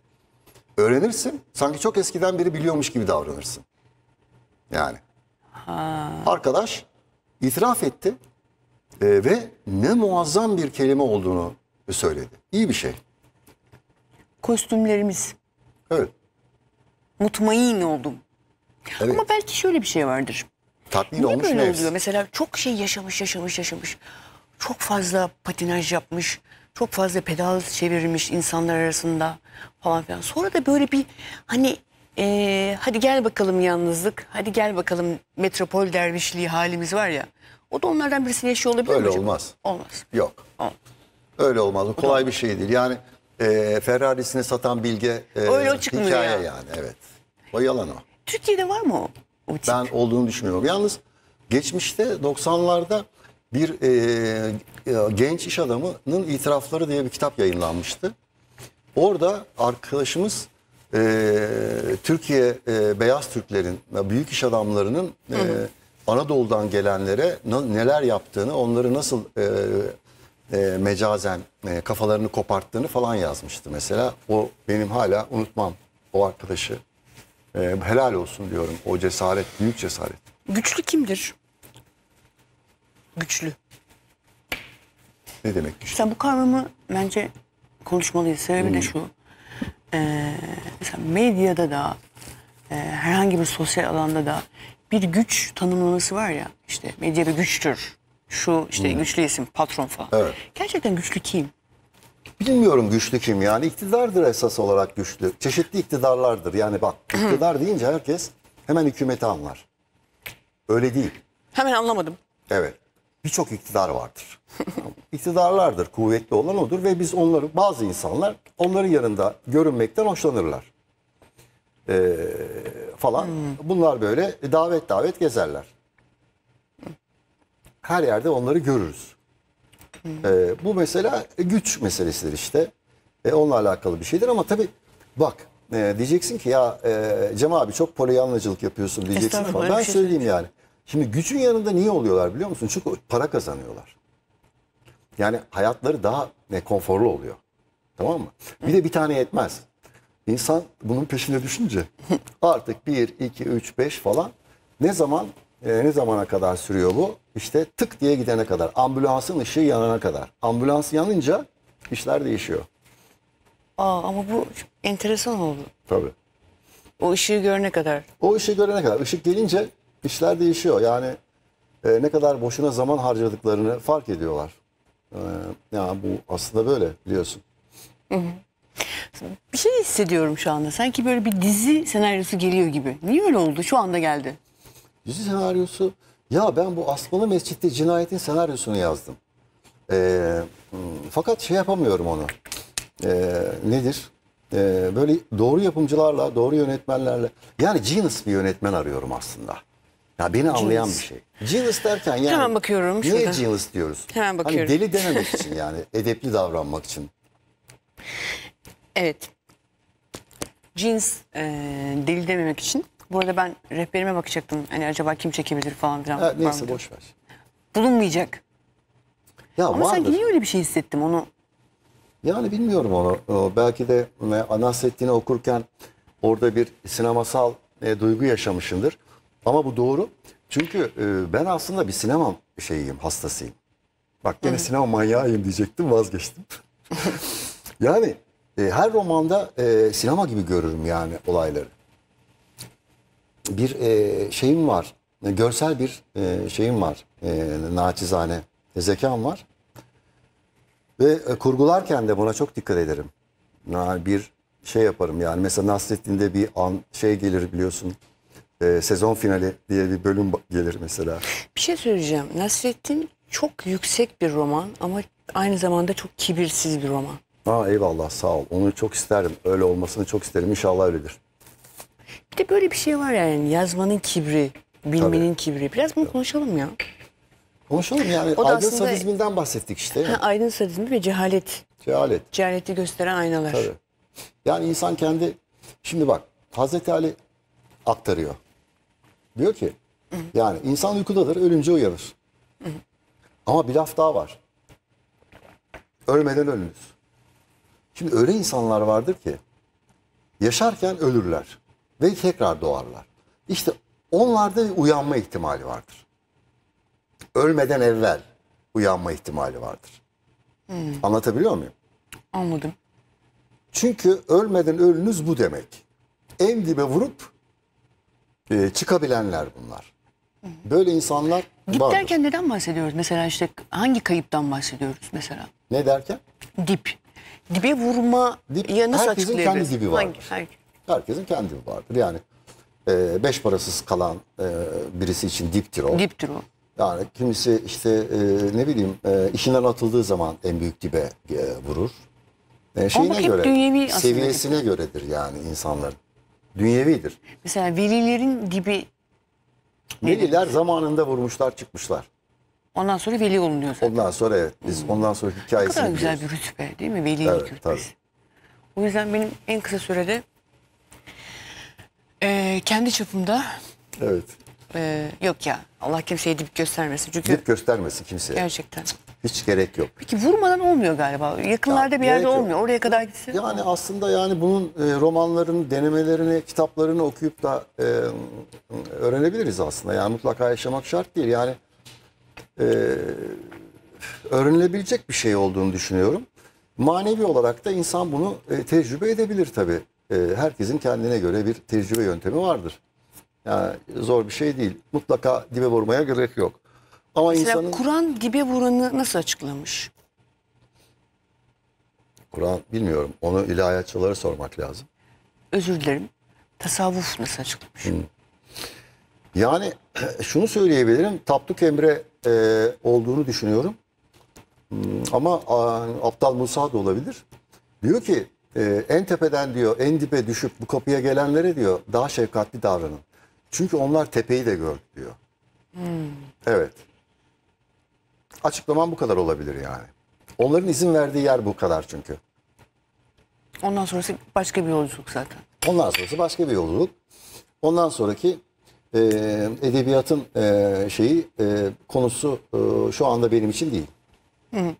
Öğrenirsin sanki çok eskiden biri biliyormuş gibi davranırsın. Yani. Arkadaş itiraf etti e, ve ne muazzam bir kelime olduğunu söyledi. İyi bir şey. Kostümlerimiz. Evet. Mutmain oldum. Evet. Ama belki şöyle bir şey vardır. Tatmin Niye olmuş böyle nefs. oluyor? Mesela çok şey yaşamış, yaşamış, yaşamış. Çok fazla patinaj yapmış. Çok fazla pedal çevirmiş insanlar arasında falan filan. Sonra da böyle bir hani ee, hadi gel bakalım yalnızlık, hadi gel bakalım metropol dervişliği halimiz var ya. O da onlardan birisini yaşıyor olabilir Öyle mi hocam? olmaz. Olmaz. Yok. Olmaz. Öyle olmaz. O kolay bir şey değil. Yani e, Ferrarisini satan bilge e, Öyle hikaye ya. yani. Evet. O yalan o. Türkiye'de var mı o, o tip? Ben olduğunu düşünmüyorum. Yalnız geçmişte 90'larda bir e, e, genç iş adamının itirafları diye bir kitap yayınlanmıştı. Orada arkadaşımız e, Türkiye e, beyaz Türklerin, büyük iş adamlarının e, Anadolu'dan gelenlere neler yaptığını, onları nasıl e, e, mecazen e, kafalarını koparttığını falan yazmıştı mesela. O benim hala unutmam o arkadaşı. E, helal olsun diyorum o cesaret, büyük cesaret. Güçlü kimdir? Güçlü. Ne demek güçlü? Sen bu kavramı bence konuşmalıyız. Sebebi hmm. de şu. Ee, mesela medyada da e, herhangi bir sosyal alanda da bir güç tanımlaması var ya işte medya bir güçtür. Şu işte hmm. güçlü isim patron falan. Evet. Gerçekten güçlü kim? Bilmiyorum güçlü kim yani iktidardır esas olarak güçlü. Çeşitli iktidarlardır yani bak iktidar deyince herkes hemen hükümeti anlar. Öyle değil. Hemen anlamadım. Evet birçok iktidar vardır. İktidarlardır, kuvvetli olan odur ve biz onları, bazı insanlar onların yanında görünmekten hoşlanırlar. Ee, falan. Hmm. Bunlar böyle davet davet gezerler. Her yerde onları görürüz. Hmm. Ee, bu mesela güç meselesidir işte. Ee, onunla alakalı bir şeydir ama tabii bak e, diyeceksin ki ya e, Cem abi çok polyanlacılık yapıyorsun diyeceksin falan. Ben şey söyleyeyim yani. Şimdi gücün yanında niye oluyorlar biliyor musun? Çünkü para kazanıyorlar. Yani hayatları daha ne konforlu oluyor. Tamam mı? Bir de bir tane yetmez. İnsan bunun peşine düşünce artık 1, 2, 3, 5 falan ne zaman e, ne zamana kadar sürüyor bu? İşte tık diye gidene kadar. Ambulansın ışığı yanana kadar. Ambulans yanınca işler değişiyor. Aa, ama bu enteresan oldu. Tabii. O ışığı görene kadar. O ışığı görene kadar. Işık gelince işler değişiyor. Yani e, ne kadar boşuna zaman harcadıklarını fark ediyorlar. E, yani bu aslında böyle biliyorsun. Bir şey hissediyorum şu anda. Sanki böyle bir dizi senaryosu geliyor gibi. Niye öyle oldu? Şu anda geldi. Dizi senaryosu... Ya ben bu Asmalı Mescid'de cinayetin senaryosunu yazdım. E, fakat şey yapamıyorum onu. E, nedir? E, böyle doğru yapımcılarla, doğru yönetmenlerle. Yani genius bir yönetmen arıyorum aslında. Ya beni anlayan bir şey. Genius derken yani Hemen bakıyorum niye şurada. genius diyoruz? Hemen hani bakıyorum. Hani deli dememek için yani edepli davranmak için. Evet. Jeans e, deli dememek için. Bu arada ben rehberime bakacaktım. Hani acaba kim çekebilir falan filan. Ha, neyse boş ver. Bulunmayacak. Ya Ama vardır. sanki niye öyle bir şey hissettim onu? Yani bilmiyorum onu. belki de e, Nasrettin'i okurken orada bir sinemasal e, duygu yaşamışındır. Ama bu doğru. Çünkü e, ben aslında bir sinema şeyiyim, hastasıyım. Bak gene Hı. sinema manyağıyım diyecektim vazgeçtim. yani e, her romanda e, sinema gibi görürüm yani olayları. Bir e, şeyim var, e, görsel bir e, şeyim var, e, naçizane zekam var. Ve e, kurgularken de buna çok dikkat ederim. Yani bir şey yaparım yani mesela Nasreddin'de bir an şey gelir biliyorsun e, sezon finali diye bir bölüm gelir mesela. Bir şey söyleyeceğim. Nasrettin çok yüksek bir roman ama aynı zamanda çok kibirsiz bir roman. Aa, eyvallah sağ ol. Onu çok isterim. Öyle olmasını çok isterim. İnşallah öyledir. Bir de böyle bir şey var yani yazmanın kibri, bilmenin Tabii. kibri. Biraz bunu konuşalım ya. Konuşalım yani o aydın aslında, sadizminden bahsettik işte. Ha, aydın sadizmi ve cehalet. Cehalet. Cehaleti gösteren aynalar. Tabii. Yani insan kendi... Şimdi bak Hazreti Ali aktarıyor. Diyor ki yani insan uykudadır ölünce uyanır. Ama bir laf daha var. Ölmeden ölünüz. Şimdi öyle insanlar vardır ki yaşarken ölürler ve tekrar doğarlar. İşte onlarda bir uyanma ihtimali vardır. Ölmeden evvel uyanma ihtimali vardır. Hmm. Anlatabiliyor muyum? Anladım. Çünkü ölmeden ölünüz bu demek. En dibe vurup e, çıkabilenler bunlar. Böyle insanlar Dip vardır. derken neden bahsediyoruz? Mesela işte hangi kayıptan bahsediyoruz mesela? Ne derken? Dip. Dibe vurma Dip, ya nasıl herkesin kendi açıklayabiliriz? dibi vardır. Hangi- Herkesin kendi dibi vardır. Yani e, beş parasız kalan e, birisi için diptir o. Diptir o. Yani kimisi işte e, ne bileyim e, işinden atıldığı zaman en büyük dibe e, vurur. E, şeyine bak hep dünyevi aslında. seviyesine göredir yani insanların dünyevidir. Mesela velilerin gibi Veliler zamanında vurmuşlar çıkmışlar. ondan sonra veli olunuyor zaten. Ondan sonra evet biz hmm. ondan sonra Ne hikayesini kadar güzel biliyoruz. bir rütbe değil mi? Velilik Evet, rütbesi. tabii. O yüzden benim en kısa sürede eee, kendi çapımda Evet. eee, yok ya Allah kimseye dip göstermesin. Çünkü Dip göstermesi kimseye. gerçekten hiç gerek yok. Peki vurmadan olmuyor galiba. Yakınlarda ya, bir yerde yok. olmuyor. Oraya kadar gitsin. Yani ama. aslında yani bunun e, romanlarını, denemelerini, kitaplarını okuyup da e, öğrenebiliriz aslında. Yani mutlaka yaşamak şart değil. Yani e, öğrenilebilecek bir şey olduğunu düşünüyorum. Manevi olarak da insan bunu e, tecrübe edebilir tabii. E, herkesin kendine göre bir tecrübe yöntemi vardır. Yani zor bir şey değil. Mutlaka dibe vurmaya gerek yok. Ama Mesela insanın... Kur'an dibe vuranı nasıl açıklamış? Kur'an bilmiyorum. Onu ilahiyatçılara sormak lazım. Özür dilerim. Tasavvuf nasıl açıklamış? Hmm. Yani şunu söyleyebilirim. Tapduk Emre e, olduğunu düşünüyorum. Hmm, ama a, Aptal Musa da olabilir. Diyor ki e, en tepeden diyor en dibe düşüp bu kapıya gelenlere diyor daha şefkatli davranın. Çünkü onlar tepeyi de gördü diyor. Hmm. Evet. Açıklamam bu kadar olabilir yani. Onların izin verdiği yer bu kadar çünkü. Ondan sonrası başka bir yolculuk zaten. Ondan sonrası başka bir yolculuk. Ondan sonraki e, edebiyatın e, şeyi e, konusu e, şu anda benim için değil. Hı hı.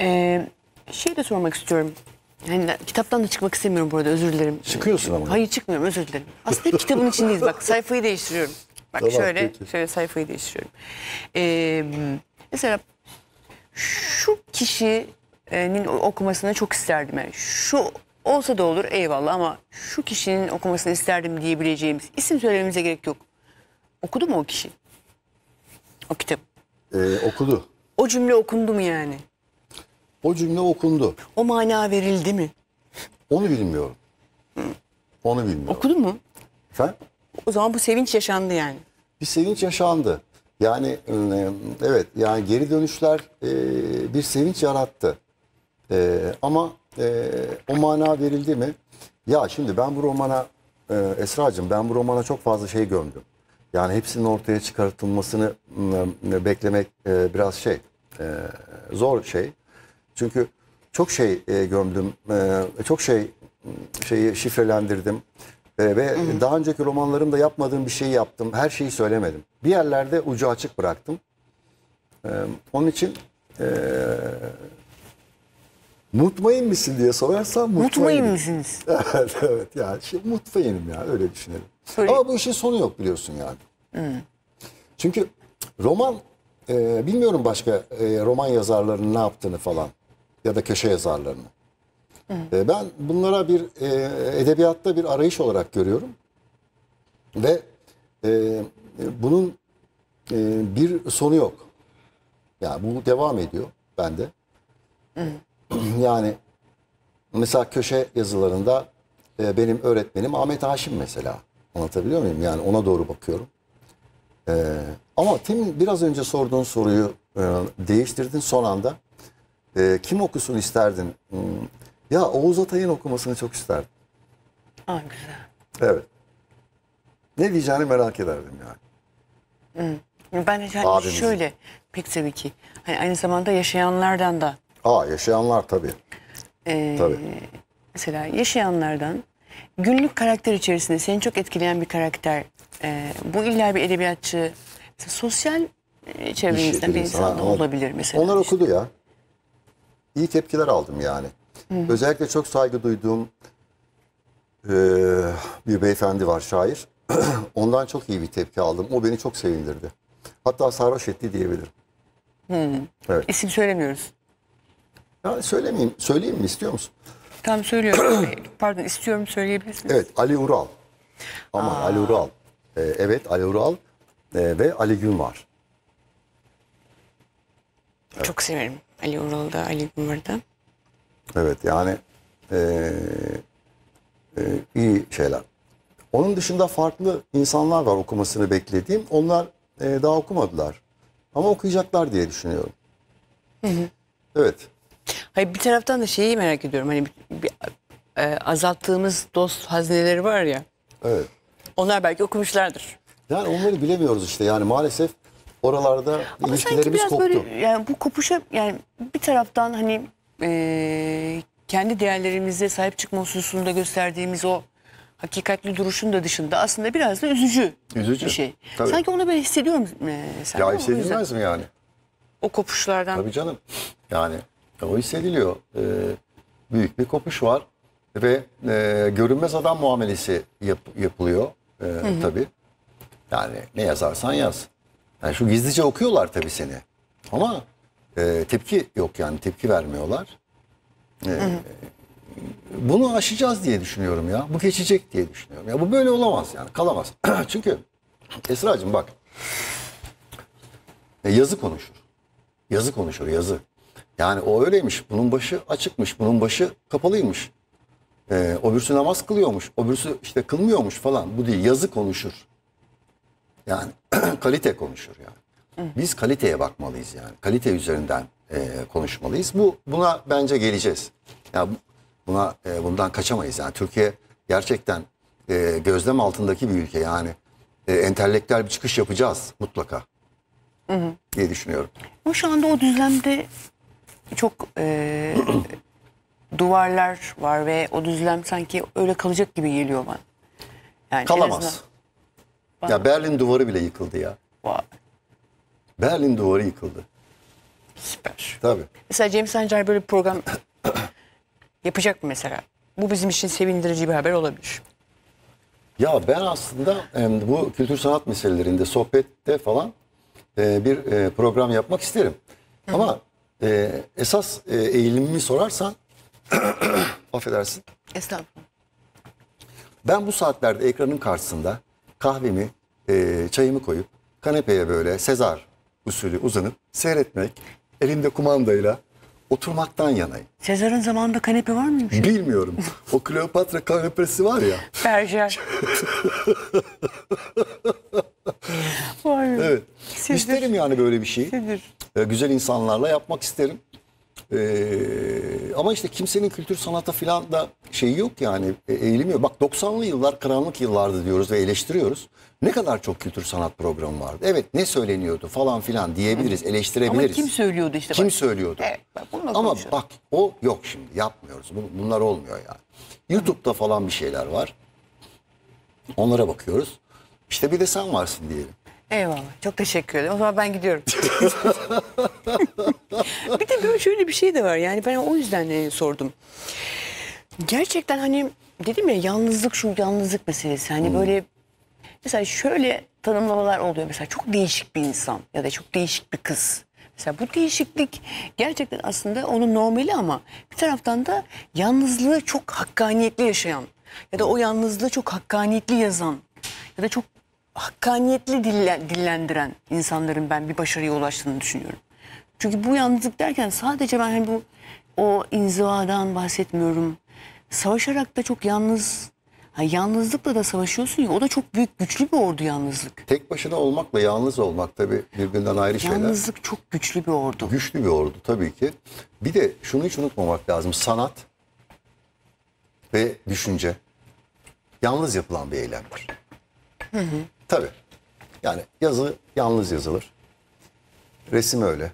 E, şey de sormak istiyorum. Yani kitaptan da çıkmak istemiyorum burada. özür dilerim. Çıkıyorsun ama. Hayır çıkmıyorum özür dilerim. Aslında hep kitabın içindeyiz bak sayfayı değiştiriyorum. Bak tamam, şöyle peki. şöyle sayfayı değiştiriyorum. Eee Mesela şu kişinin okumasını çok isterdim. Yani şu olsa da olur eyvallah ama şu kişinin okumasını isterdim diyebileceğimiz isim söylememize gerek yok. Okudu mu o kişi? O kitap. Ee, okudu. O cümle okundu mu yani? O cümle okundu. O mana verildi mi? Onu bilmiyorum. Onu bilmiyorum. Okudu mu? Efendim? O zaman bu sevinç yaşandı yani. Bir sevinç yaşandı. Yani e, evet yani geri dönüşler e, bir sevinç yarattı. E, ama o mana verildi mi? Ya şimdi ben bu romana Esra'cığım ben bu romana çok fazla şey gömdüm. Yani hepsinin ortaya çıkartılmasını beklemek biraz şey zor şey. Çünkü çok şey gömdüm. Çok şey şeyi şifrelendirdim. Ee, ve hı hı. daha önceki romanlarımda yapmadığım bir şeyi yaptım. Her şeyi söylemedim. Bir yerlerde ucu açık bıraktım. Ee, onun için e, ee, mutmain misin diye sorarsan mutmain misiniz? evet evet Ya şey, mutmainim ya öyle düşünelim. Sorry. Ama bu işin sonu yok biliyorsun yani. Hı. Çünkü roman e, bilmiyorum başka e, roman yazarlarının ne yaptığını falan ya da köşe yazarlarının. Evet. Ee, ben bunlara bir e, edebiyatta bir arayış olarak görüyorum. Ve e, bunun e, bir sonu yok. Yani bu devam ediyor bende. Evet. Yani mesela köşe yazılarında benim öğretmenim Ahmet Haşim mesela. Anlatabiliyor muyum? Yani ona doğru bakıyorum. Ee, ama Tim biraz önce sorduğun soruyu e, değiştirdin son anda. E, kim okusun isterdin hmm, ya Oğuz Atay'ın okumasını çok isterdim. güzel. Evet. Ne diyeceğini merak ederdim yani. Hmm. Ben de yani şöyle pek tabii ki hani aynı zamanda yaşayanlardan da. Aa yaşayanlar tabii. Ee, tabii. Mesela yaşayanlardan günlük karakter içerisinde seni çok etkileyen bir karakter. Ee, bu illa bir edebiyatçı. Mesela sosyal e, çevrenizden bir insan da olabilir mesela. Onlar işte. okudu ya. İyi tepkiler aldım yani. Evet. Özellikle çok saygı duyduğum e, bir beyefendi var şair. Ondan çok iyi bir tepki aldım. O beni çok sevindirdi. Hatta sarhoş etti diyebilirim. Hmm. Evet. İsim söylemiyoruz. Ya söylemeyeyim. Söyleyeyim mi istiyor musun? Tam söylüyorum. Pardon istiyorum söyleyebilirsiniz. Evet Ali Ural. Ama Aa. Ali Ural. Ee, evet Ali Ural e, ve Ali Gün var. Evet. Çok severim Ali Ural'da, Ali Gümar'da. Evet yani e, e, iyi şeyler. Onun dışında farklı insanlar var okumasını beklediğim. Onlar e, daha okumadılar. Ama okuyacaklar diye düşünüyorum. Hı hı. Evet. Hayır bir taraftan da şeyi merak ediyorum. Hani bir, bir, e, azalttığımız dost hazneleri var ya. Evet. Onlar belki okumuşlardır. Yani onları bilemiyoruz işte. Yani maalesef oralarda Ama ilişkilerimiz sanki biraz koptu. Böyle, yani bu kopuşa yani bir taraftan hani e, kendi değerlerimize sahip çıkma hususunda gösterdiğimiz o hakikatli duruşun da dışında aslında biraz da üzücü, Üzücü. bir şey. Tabii. Sanki onu ben hissediyorum e, sen. ya hissedilmez mi yani? O kopuşlardan. Tabii canım. Yani e, o hissediliyor. Ee, büyük bir kopuş var ve e, görünmez adam muamelesi yap- yapılıyor e, tabii. Yani ne yazarsan yaz. Yani şu gizlice okuyorlar tabii seni. Ama e, tepki yok yani tepki vermiyorlar. E, Bunu aşacağız diye düşünüyorum ya. Bu geçecek diye düşünüyorum. Ya bu böyle olamaz yani kalamaz. Çünkü Esra'cığım bak e, yazı konuşur. Yazı konuşur yazı. Yani o öyleymiş. Bunun başı açıkmış. Bunun başı kapalıymış. E, ee, öbürsü namaz kılıyormuş. Öbürsü işte kılmıyormuş falan. Bu değil. Yazı konuşur. Yani kalite konuşur yani. Biz kaliteye bakmalıyız yani. Kalite üzerinden e, konuşmalıyız. Bu buna bence geleceğiz. Ya yani buna e, bundan kaçamayız yani. Türkiye gerçekten e, gözlem altındaki bir ülke yani. E, entelektüel bir çıkış yapacağız mutlaka. Hı hı. diye düşünüyorum. Ama şu anda o düzlemde çok e, duvarlar var ve o düzlem sanki öyle kalacak gibi geliyor bana. Yani Kalamaz. Azından... Bana... Ya Berlin duvarı bile yıkıldı ya. Vay. Berlin duvarı yıkıldı. Süper. Tabii. Mesela James Sancar böyle bir program yapacak mı mesela? Bu bizim için sevindirici bir haber olabilir. Ya ben aslında bu kültür sanat meselelerinde, sohbette falan e, bir e, program yapmak isterim. Hı. Ama e, esas eğilimimi sorarsan, affedersin. Estağfurullah. Ben bu saatlerde ekranın karşısında kahvemi, çayımı koyup kanepeye böyle Sezar usulü uzanıp seyretmek, elinde kumandayla oturmaktan yanayım. Sezar'ın zamanında kanepe var mıymış? Bilmiyorum. O Kleopatra kanepesi var ya. Berjer. Vay be. evet. Sizdir. İsterim yani böyle bir şey. Sizdir. Ee, güzel insanlarla yapmak isterim. Ee, ama işte kimsenin kültür sanata filan da şeyi yok yani e, eğilimi yok. Bak 90'lı yıllar karanlık yıllardı diyoruz ve eleştiriyoruz. Ne kadar çok kültür sanat programı vardı. Evet ne söyleniyordu falan filan diyebiliriz, eleştirebiliriz. Ama kim söylüyordu işte? Kim bak. söylüyordu? Evet, bak, ama bak o yok şimdi yapmıyoruz. Bunlar olmuyor yani. YouTube'da falan bir şeyler var. Onlara bakıyoruz. İşte bir de sen varsın diyelim. Eyvallah. Çok teşekkür ederim. O zaman ben gidiyorum. bir de böyle şöyle bir şey de var. Yani ben o yüzden e, sordum. Gerçekten hani dedim ya yalnızlık şu yalnızlık meselesi. Hani hmm. böyle mesela şöyle tanımlamalar oluyor. Mesela çok değişik bir insan ya da çok değişik bir kız. Mesela bu değişiklik gerçekten aslında onun normali ama bir taraftan da yalnızlığı çok hakkaniyetli yaşayan ya da o yalnızlığı çok hakkaniyetli yazan ya da çok hakkaniyetli dillendiren insanların ben bir başarıya ulaştığını düşünüyorum. Çünkü bu yalnızlık derken sadece ben hani bu o inzivadan bahsetmiyorum. Savaşarak da çok yalnız Ha, yalnızlıkla da savaşıyorsun ya o da çok büyük güçlü bir ordu yalnızlık. Tek başına olmakla yalnız olmak tabii birbirinden ayrı şeyler. Yalnızlık çok güçlü bir ordu. Güçlü bir ordu tabii ki. Bir de şunu hiç unutmamak lazım. Sanat ve düşünce yalnız yapılan bir eylemdir. Hı hı. Tabii. Yani yazı yalnız yazılır. Resim öyle.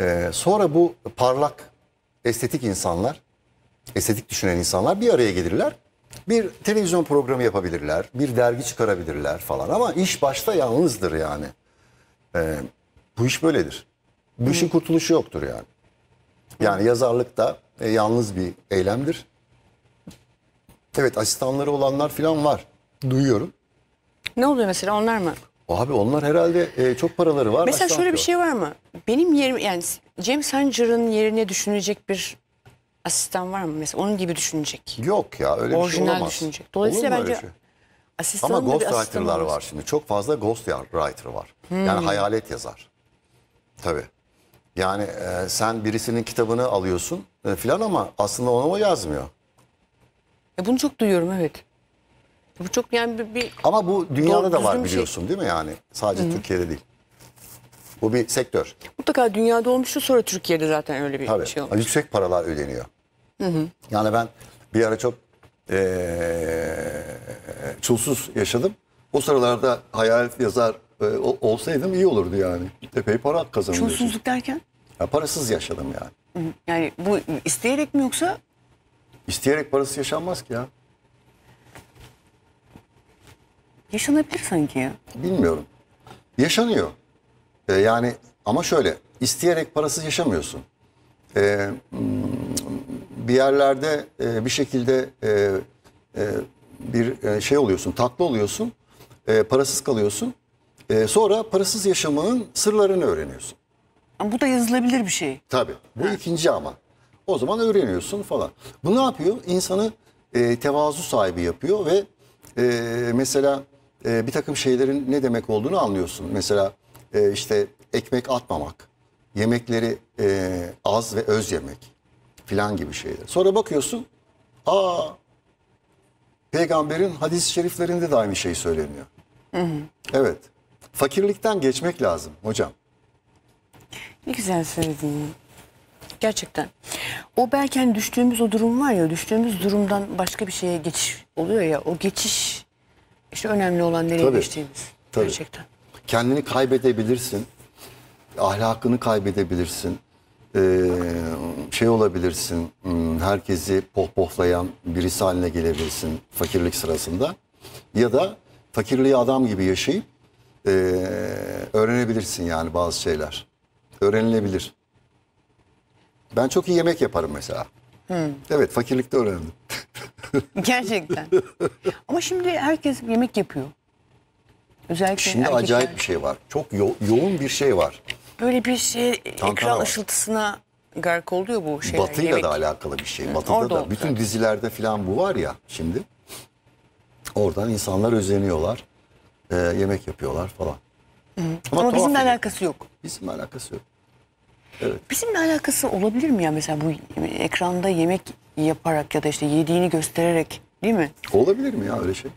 Ee, sonra bu parlak estetik insanlar, estetik düşünen insanlar bir araya gelirler. Bir televizyon programı yapabilirler, bir dergi çıkarabilirler falan ama iş başta yalnızdır yani. Ee, bu iş böyledir. Bu işin kurtuluşu yoktur yani. Yani yazarlık da e, yalnız bir eylemdir. Evet asistanları olanlar falan var. Duyuyorum. Ne oluyor mesela onlar mı? Abi onlar herhalde e, çok paraları var. Mesela şöyle bir şey var mı? Benim yerim yani James Sancar'ın yerine düşünecek bir asistan var mı? Mesela onun gibi düşünecek. Yok ya öyle Orijinal bir şey olamaz. düşünecek. Dolayısıyla bence şey? asistanın Ama ghostwriter'lar var şimdi. Çok fazla ghost writer var. Hmm. Yani hayalet yazar. Tabii. Yani e, sen birisinin kitabını alıyorsun e, filan ama aslında ona o yazmıyor. E bunu çok duyuyorum evet. Bu çok yani bir... bir Ama bu dünyada da var şey. biliyorsun şey. değil mi yani? Sadece Hı -hı. Türkiye'de değil. Bu bir sektör. Mutlaka dünyada olmuştu sonra Türkiye'de zaten öyle bir Tabii. şey olmuş. Yüksek paralar ödeniyor. Hı hı. Yani ben bir ara çok ee, çulsuz yaşadım. O sıralarda hayal yazar e, olsaydım iyi olurdu yani. Epey para kazanıyorsun. Çulsuzluk derken? Ya parasız yaşadım yani. Hı hı. Yani bu isteyerek mi yoksa? İsteyerek parasız yaşanmaz ki ya. Yaşanabilir sanki ya. Bilmiyorum. Yaşanıyor. Ee, yani ama şöyle isteyerek parasız yaşamıyorsun. Ee, bir yerlerde e, bir şekilde e, e, bir e, şey oluyorsun, tatlı oluyorsun, e, parasız kalıyorsun. E, sonra parasız yaşamanın sırlarını öğreniyorsun. Ama bu da yazılabilir bir şey. Tabii. Bu ikinci ama. O zaman öğreniyorsun falan. Bu ne yapıyor? İnsanı e, tevazu sahibi yapıyor ve e, mesela e, bir takım şeylerin ne demek olduğunu anlıyorsun. Mesela e, işte ekmek atmamak, yemekleri e, az ve öz yemek filan gibi şeyler. Sonra bakıyorsun, aa peygamberin hadis-i şeriflerinde de aynı şey söyleniyor. Hı hı. Evet, fakirlikten geçmek lazım hocam. Ne güzel söyledin. Gerçekten. O belki hani düştüğümüz o durum var ya, düştüğümüz durumdan başka bir şeye geçiş oluyor ya, o geçiş işte önemli olan nereye tabii, geçtiğimiz. Tabii. Gerçekten. Kendini kaybedebilirsin. Ahlakını kaybedebilirsin. Ee, şey olabilirsin, hmm, herkesi pohpohlayan birisi haline gelebilirsin fakirlik sırasında. Ya da fakirliği adam gibi yaşayıp e, öğrenebilirsin yani bazı şeyler. Öğrenilebilir. Ben çok iyi yemek yaparım mesela. Evet fakirlikte öğrendim. Gerçekten. Ama şimdi herkes yemek yapıyor. Özellikle Şimdi erkekler. acayip bir şey var. Çok yo- yoğun bir şey var. Böyle bir şey Tantana ekran var. ışıltısına gark oluyor bu şeyler. Batıyla yemek. da alakalı bir şey. Batı'da da oldu bütün dizilerde falan bu var ya şimdi. Oradan insanlar özeniyorlar. e, yemek yapıyorlar falan. Ama, Ama bizimle alakası yok. Bizimle alakası yok. Evet. Bizimle alakası olabilir mi ya mesela bu ekranda yemek yaparak ya da işte yediğini göstererek değil mi? Olabilir mi ya öyle şey?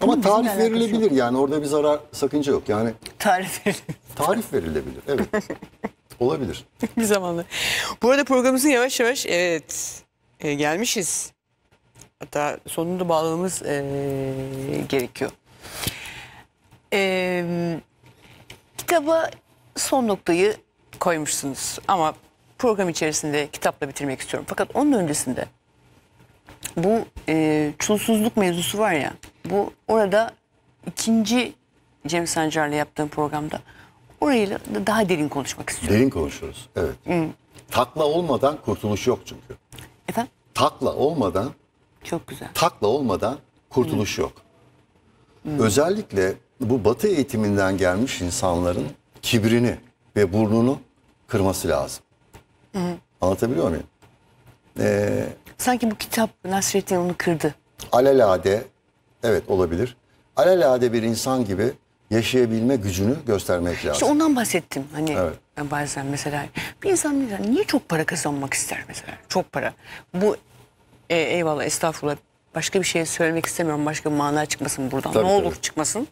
Ama Bunun tarif verilebilir yok. yani orada bir zarar sakınca yok yani. Tarif verilebilir. Tarif verilebilir evet. Olabilir. bir zamanlar. Bu arada programımızın yavaş yavaş evet e, gelmişiz. Hatta sonunda bağlamamız e, gerekiyor. E, kitaba son noktayı koymuşsunuz ama program içerisinde kitapla bitirmek istiyorum. Fakat onun öncesinde bu e, çulsuzluk mevzusu var ya bu orada ikinci Cem Sancar'la yaptığım programda orayla da daha derin konuşmak istiyorum. Derin konuşuruz evet. Hmm. Takla olmadan kurtuluş yok çünkü. Efendim? Takla olmadan çok güzel. Takla olmadan kurtuluş hmm. yok. Hmm. Özellikle bu batı eğitiminden gelmiş insanların kibrini ve burnunu kırması lazım. Hı Anlatabiliyor muyum? Ee, Sanki bu kitap Nasrettin onu kırdı. Alelade, evet olabilir. Alelade bir insan gibi yaşayabilme gücünü göstermek lazım. İşte ondan bahsettim. Hani evet. bazen mesela bir insan mesela niye çok para kazanmak ister mesela? Çok para. Bu e, eyvallah estağfurullah Başka bir şey söylemek istemiyorum. Başka bir mana çıkmasın buradan. Tabii, ne olur tabii. çıkmasın.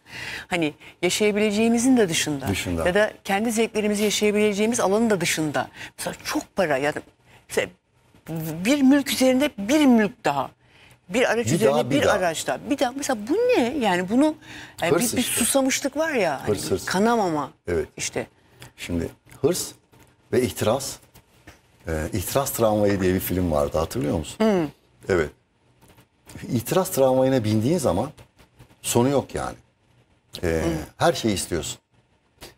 Hani yaşayabileceğimizin de dışında. dışında. Ya da kendi zevklerimizi yaşayabileceğimiz alanın da dışında. Mesela çok para ya da bir mülk üzerinde bir mülk daha. Bir araç bir üzerine daha, bir, bir araç daha. Bir daha mesela bu ne? Yani bunu yani bir, bir işte. susamışlık var ya. Hani hırs, hani hırs. Kanamama. Evet. İşte. Şimdi hırs ve ihtiras. Ee, ihtiras Tramvayı diye bir film vardı hatırlıyor musun? Hı. Evet. İtiraz tramvayına bindiğin zaman sonu yok yani. Ee, her şeyi istiyorsun.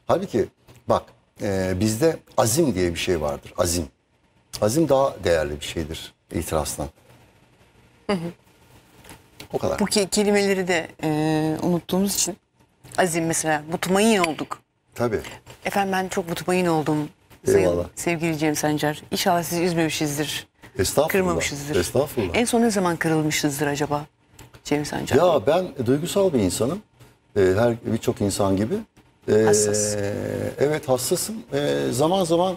Halbuki bak e, bizde azim diye bir şey vardır. Azim. Azim daha değerli bir şeydir itirazdan. Hı hı. O kadar. Bu kelimeleri de e, unuttuğumuz için azim mesela mutmain olduk. Tabii. Efendim ben çok mutmain oldum. Eyvallah. Sayın, sevgili Cem Sancar. İnşallah sizi üzmemişizdir. Estağfurullah. Kırmamışızdır. Estağfurullah. En son ne zaman kırılmışızdır acaba Cemil Sancar? Ya ben duygusal bir insanım. Ee, her birçok insan gibi. Ee, hassas. Evet hassasım. Ee, zaman zaman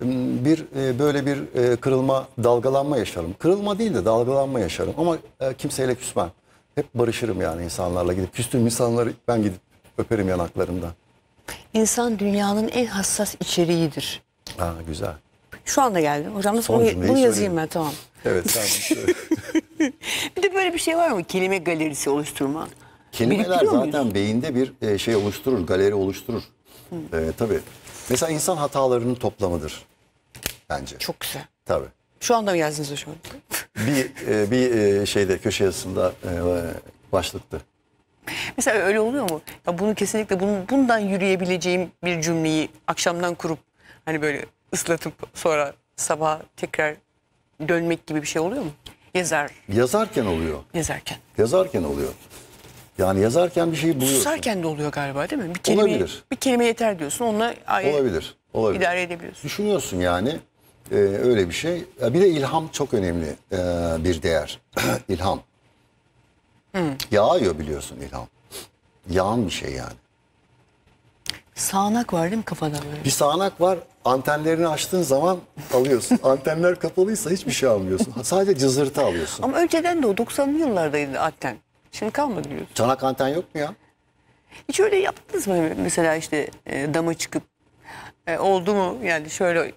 bir e, böyle bir e, kırılma, dalgalanma yaşarım. Kırılma değil de dalgalanma yaşarım ama e, kimseyle küsmem. Hep barışırım yani insanlarla gidip küstüğüm insanları ben gidip öperim yanaklarımda. İnsan dünyanın en hassas içeriğidir. Ha güzel. Şu anda geldim. Hocam nasıl Son bunu, bunu yazayım söyleyeyim. ben tamam. Evet tamam. Bir de böyle bir şey var mı? Kelime galerisi oluşturma. Kelimeler zaten beyinde bir e, şey oluşturur, galeri oluşturur. E, tabii. Mesela insan hatalarının toplamıdır bence. Çok güzel. Tabii. Şu anda mı yazdınız hocam? Bir e, bir e, şeyde köşe yazısında başlıktı. Mesela öyle oluyor mu? Ya bunu kesinlikle bunu bundan yürüyebileceğim bir cümleyi akşamdan kurup hani böyle ıslatıp sonra sabah tekrar dönmek gibi bir şey oluyor mu? Yazar. Yazarken oluyor. Yazarken. Yazarken oluyor. Yani yazarken bir şeyi buluyorsun. Susarken de oluyor galiba değil mi? Bir kelime, olabilir. Bir kelime yeter diyorsun. Onunla ayrı olabilir, olabilir. idare edebiliyorsun. Düşünüyorsun yani e, öyle bir şey. E, bir de ilham çok önemli e, bir değer. İlham. Hmm. Yağıyor biliyorsun ilham. Yağan bir şey yani. Sağanak var değil mi kafadan? böyle? Bir sağanak var antenlerini açtığın zaman alıyorsun. Antenler kapalıysa hiçbir şey almıyorsun. Sadece cızırtı alıyorsun. Ama önceden de o 90'lı yıllardaydı anten. Şimdi kalmadı diyorsun. Çanak anten yok mu ya? Hiç öyle yaptınız mı mesela işte e, dama çıkıp e, oldu mu yani şöyle e,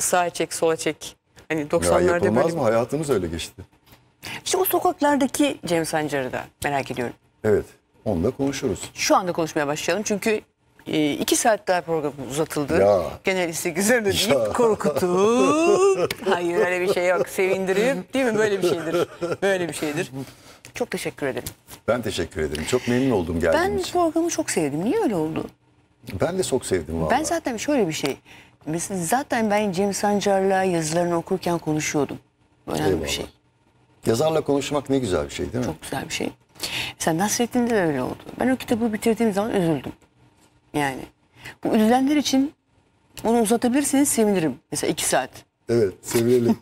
sağa çek sola çek hani 90'larda ya yapılmaz böyle... mı hayatımız öyle geçti. İşte o sokaklardaki Cem Sancar'ı da merak ediyorum. Evet onunla konuşuruz. Şu anda konuşmaya başlayalım çünkü e, saat daha program uzatıldı. Ya. Genel istek üzerine deyip korkutup. Hayır öyle bir şey yok. Sevindirip değil mi? Böyle bir şeydir. Böyle bir şeydir. Çok teşekkür ederim. Ben teşekkür ederim. Çok memnun oldum geldiğin ben için. Ben programı çok sevdim. Niye öyle oldu? Ben de çok sevdim valla. Ben zaten şöyle bir şey. Mesela zaten ben Cem Sancar'la yazılarını okurken konuşuyordum. Önemli Eyvallah. bir şey. Yazarla konuşmak ne güzel bir şey değil mi? Çok güzel bir şey. Sen Nasrettin'de de öyle oldu. Ben o kitabı bitirdiğim zaman üzüldüm. Yani bu üzülenler için onu uzatabilirseniz sevinirim. Mesela iki saat. Evet sevinelim.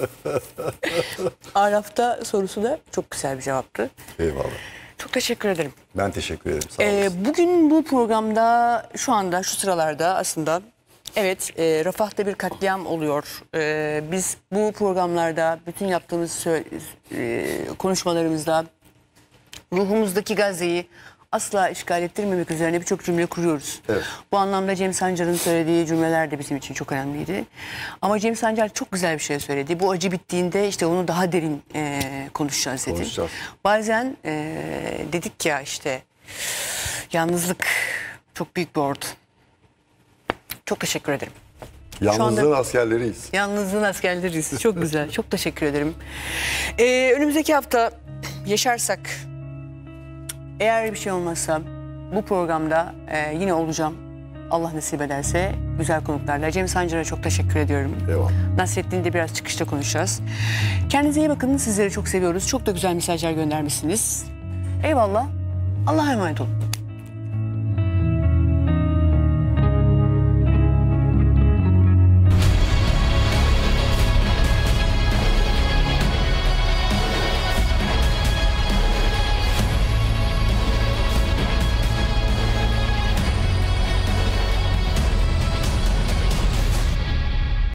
Araf'ta sorusu da çok güzel bir cevaptı. Eyvallah. Çok teşekkür ederim. Ben teşekkür ederim. Sağ Ee, bugün bu programda şu anda şu sıralarda aslında evet e, Rafah'ta bir katliam oluyor. E, biz bu programlarda bütün yaptığımız e, konuşmalarımızda ruhumuzdaki Gazze'yi asla işgal ettirmemek üzerine birçok cümle kuruyoruz. Evet. Bu anlamda Cem Sancar'ın söylediği cümleler de bizim için çok önemliydi. Ama Cem Sancar çok güzel bir şey söyledi. Bu acı bittiğinde işte onu daha derin e, konuşacağız dedi. Bazen e, dedik ya işte yalnızlık çok büyük bir ordu. Çok teşekkür ederim. Yalnızlığın anda, askerleriyiz. Yalnızlığın askerleriyiz. Çok güzel. çok teşekkür ederim. Ee, önümüzdeki hafta yaşarsak eğer bir şey olmazsa bu programda e, yine olacağım. Allah nasip ederse güzel konuklarla. Cem Sancar'a çok teşekkür ediyorum. Eyvallah. Nasrettin de biraz çıkışta konuşacağız. Kendinize iyi bakın. Sizleri çok seviyoruz. Çok da güzel mesajlar göndermişsiniz. Eyvallah. Allah'a emanet olun.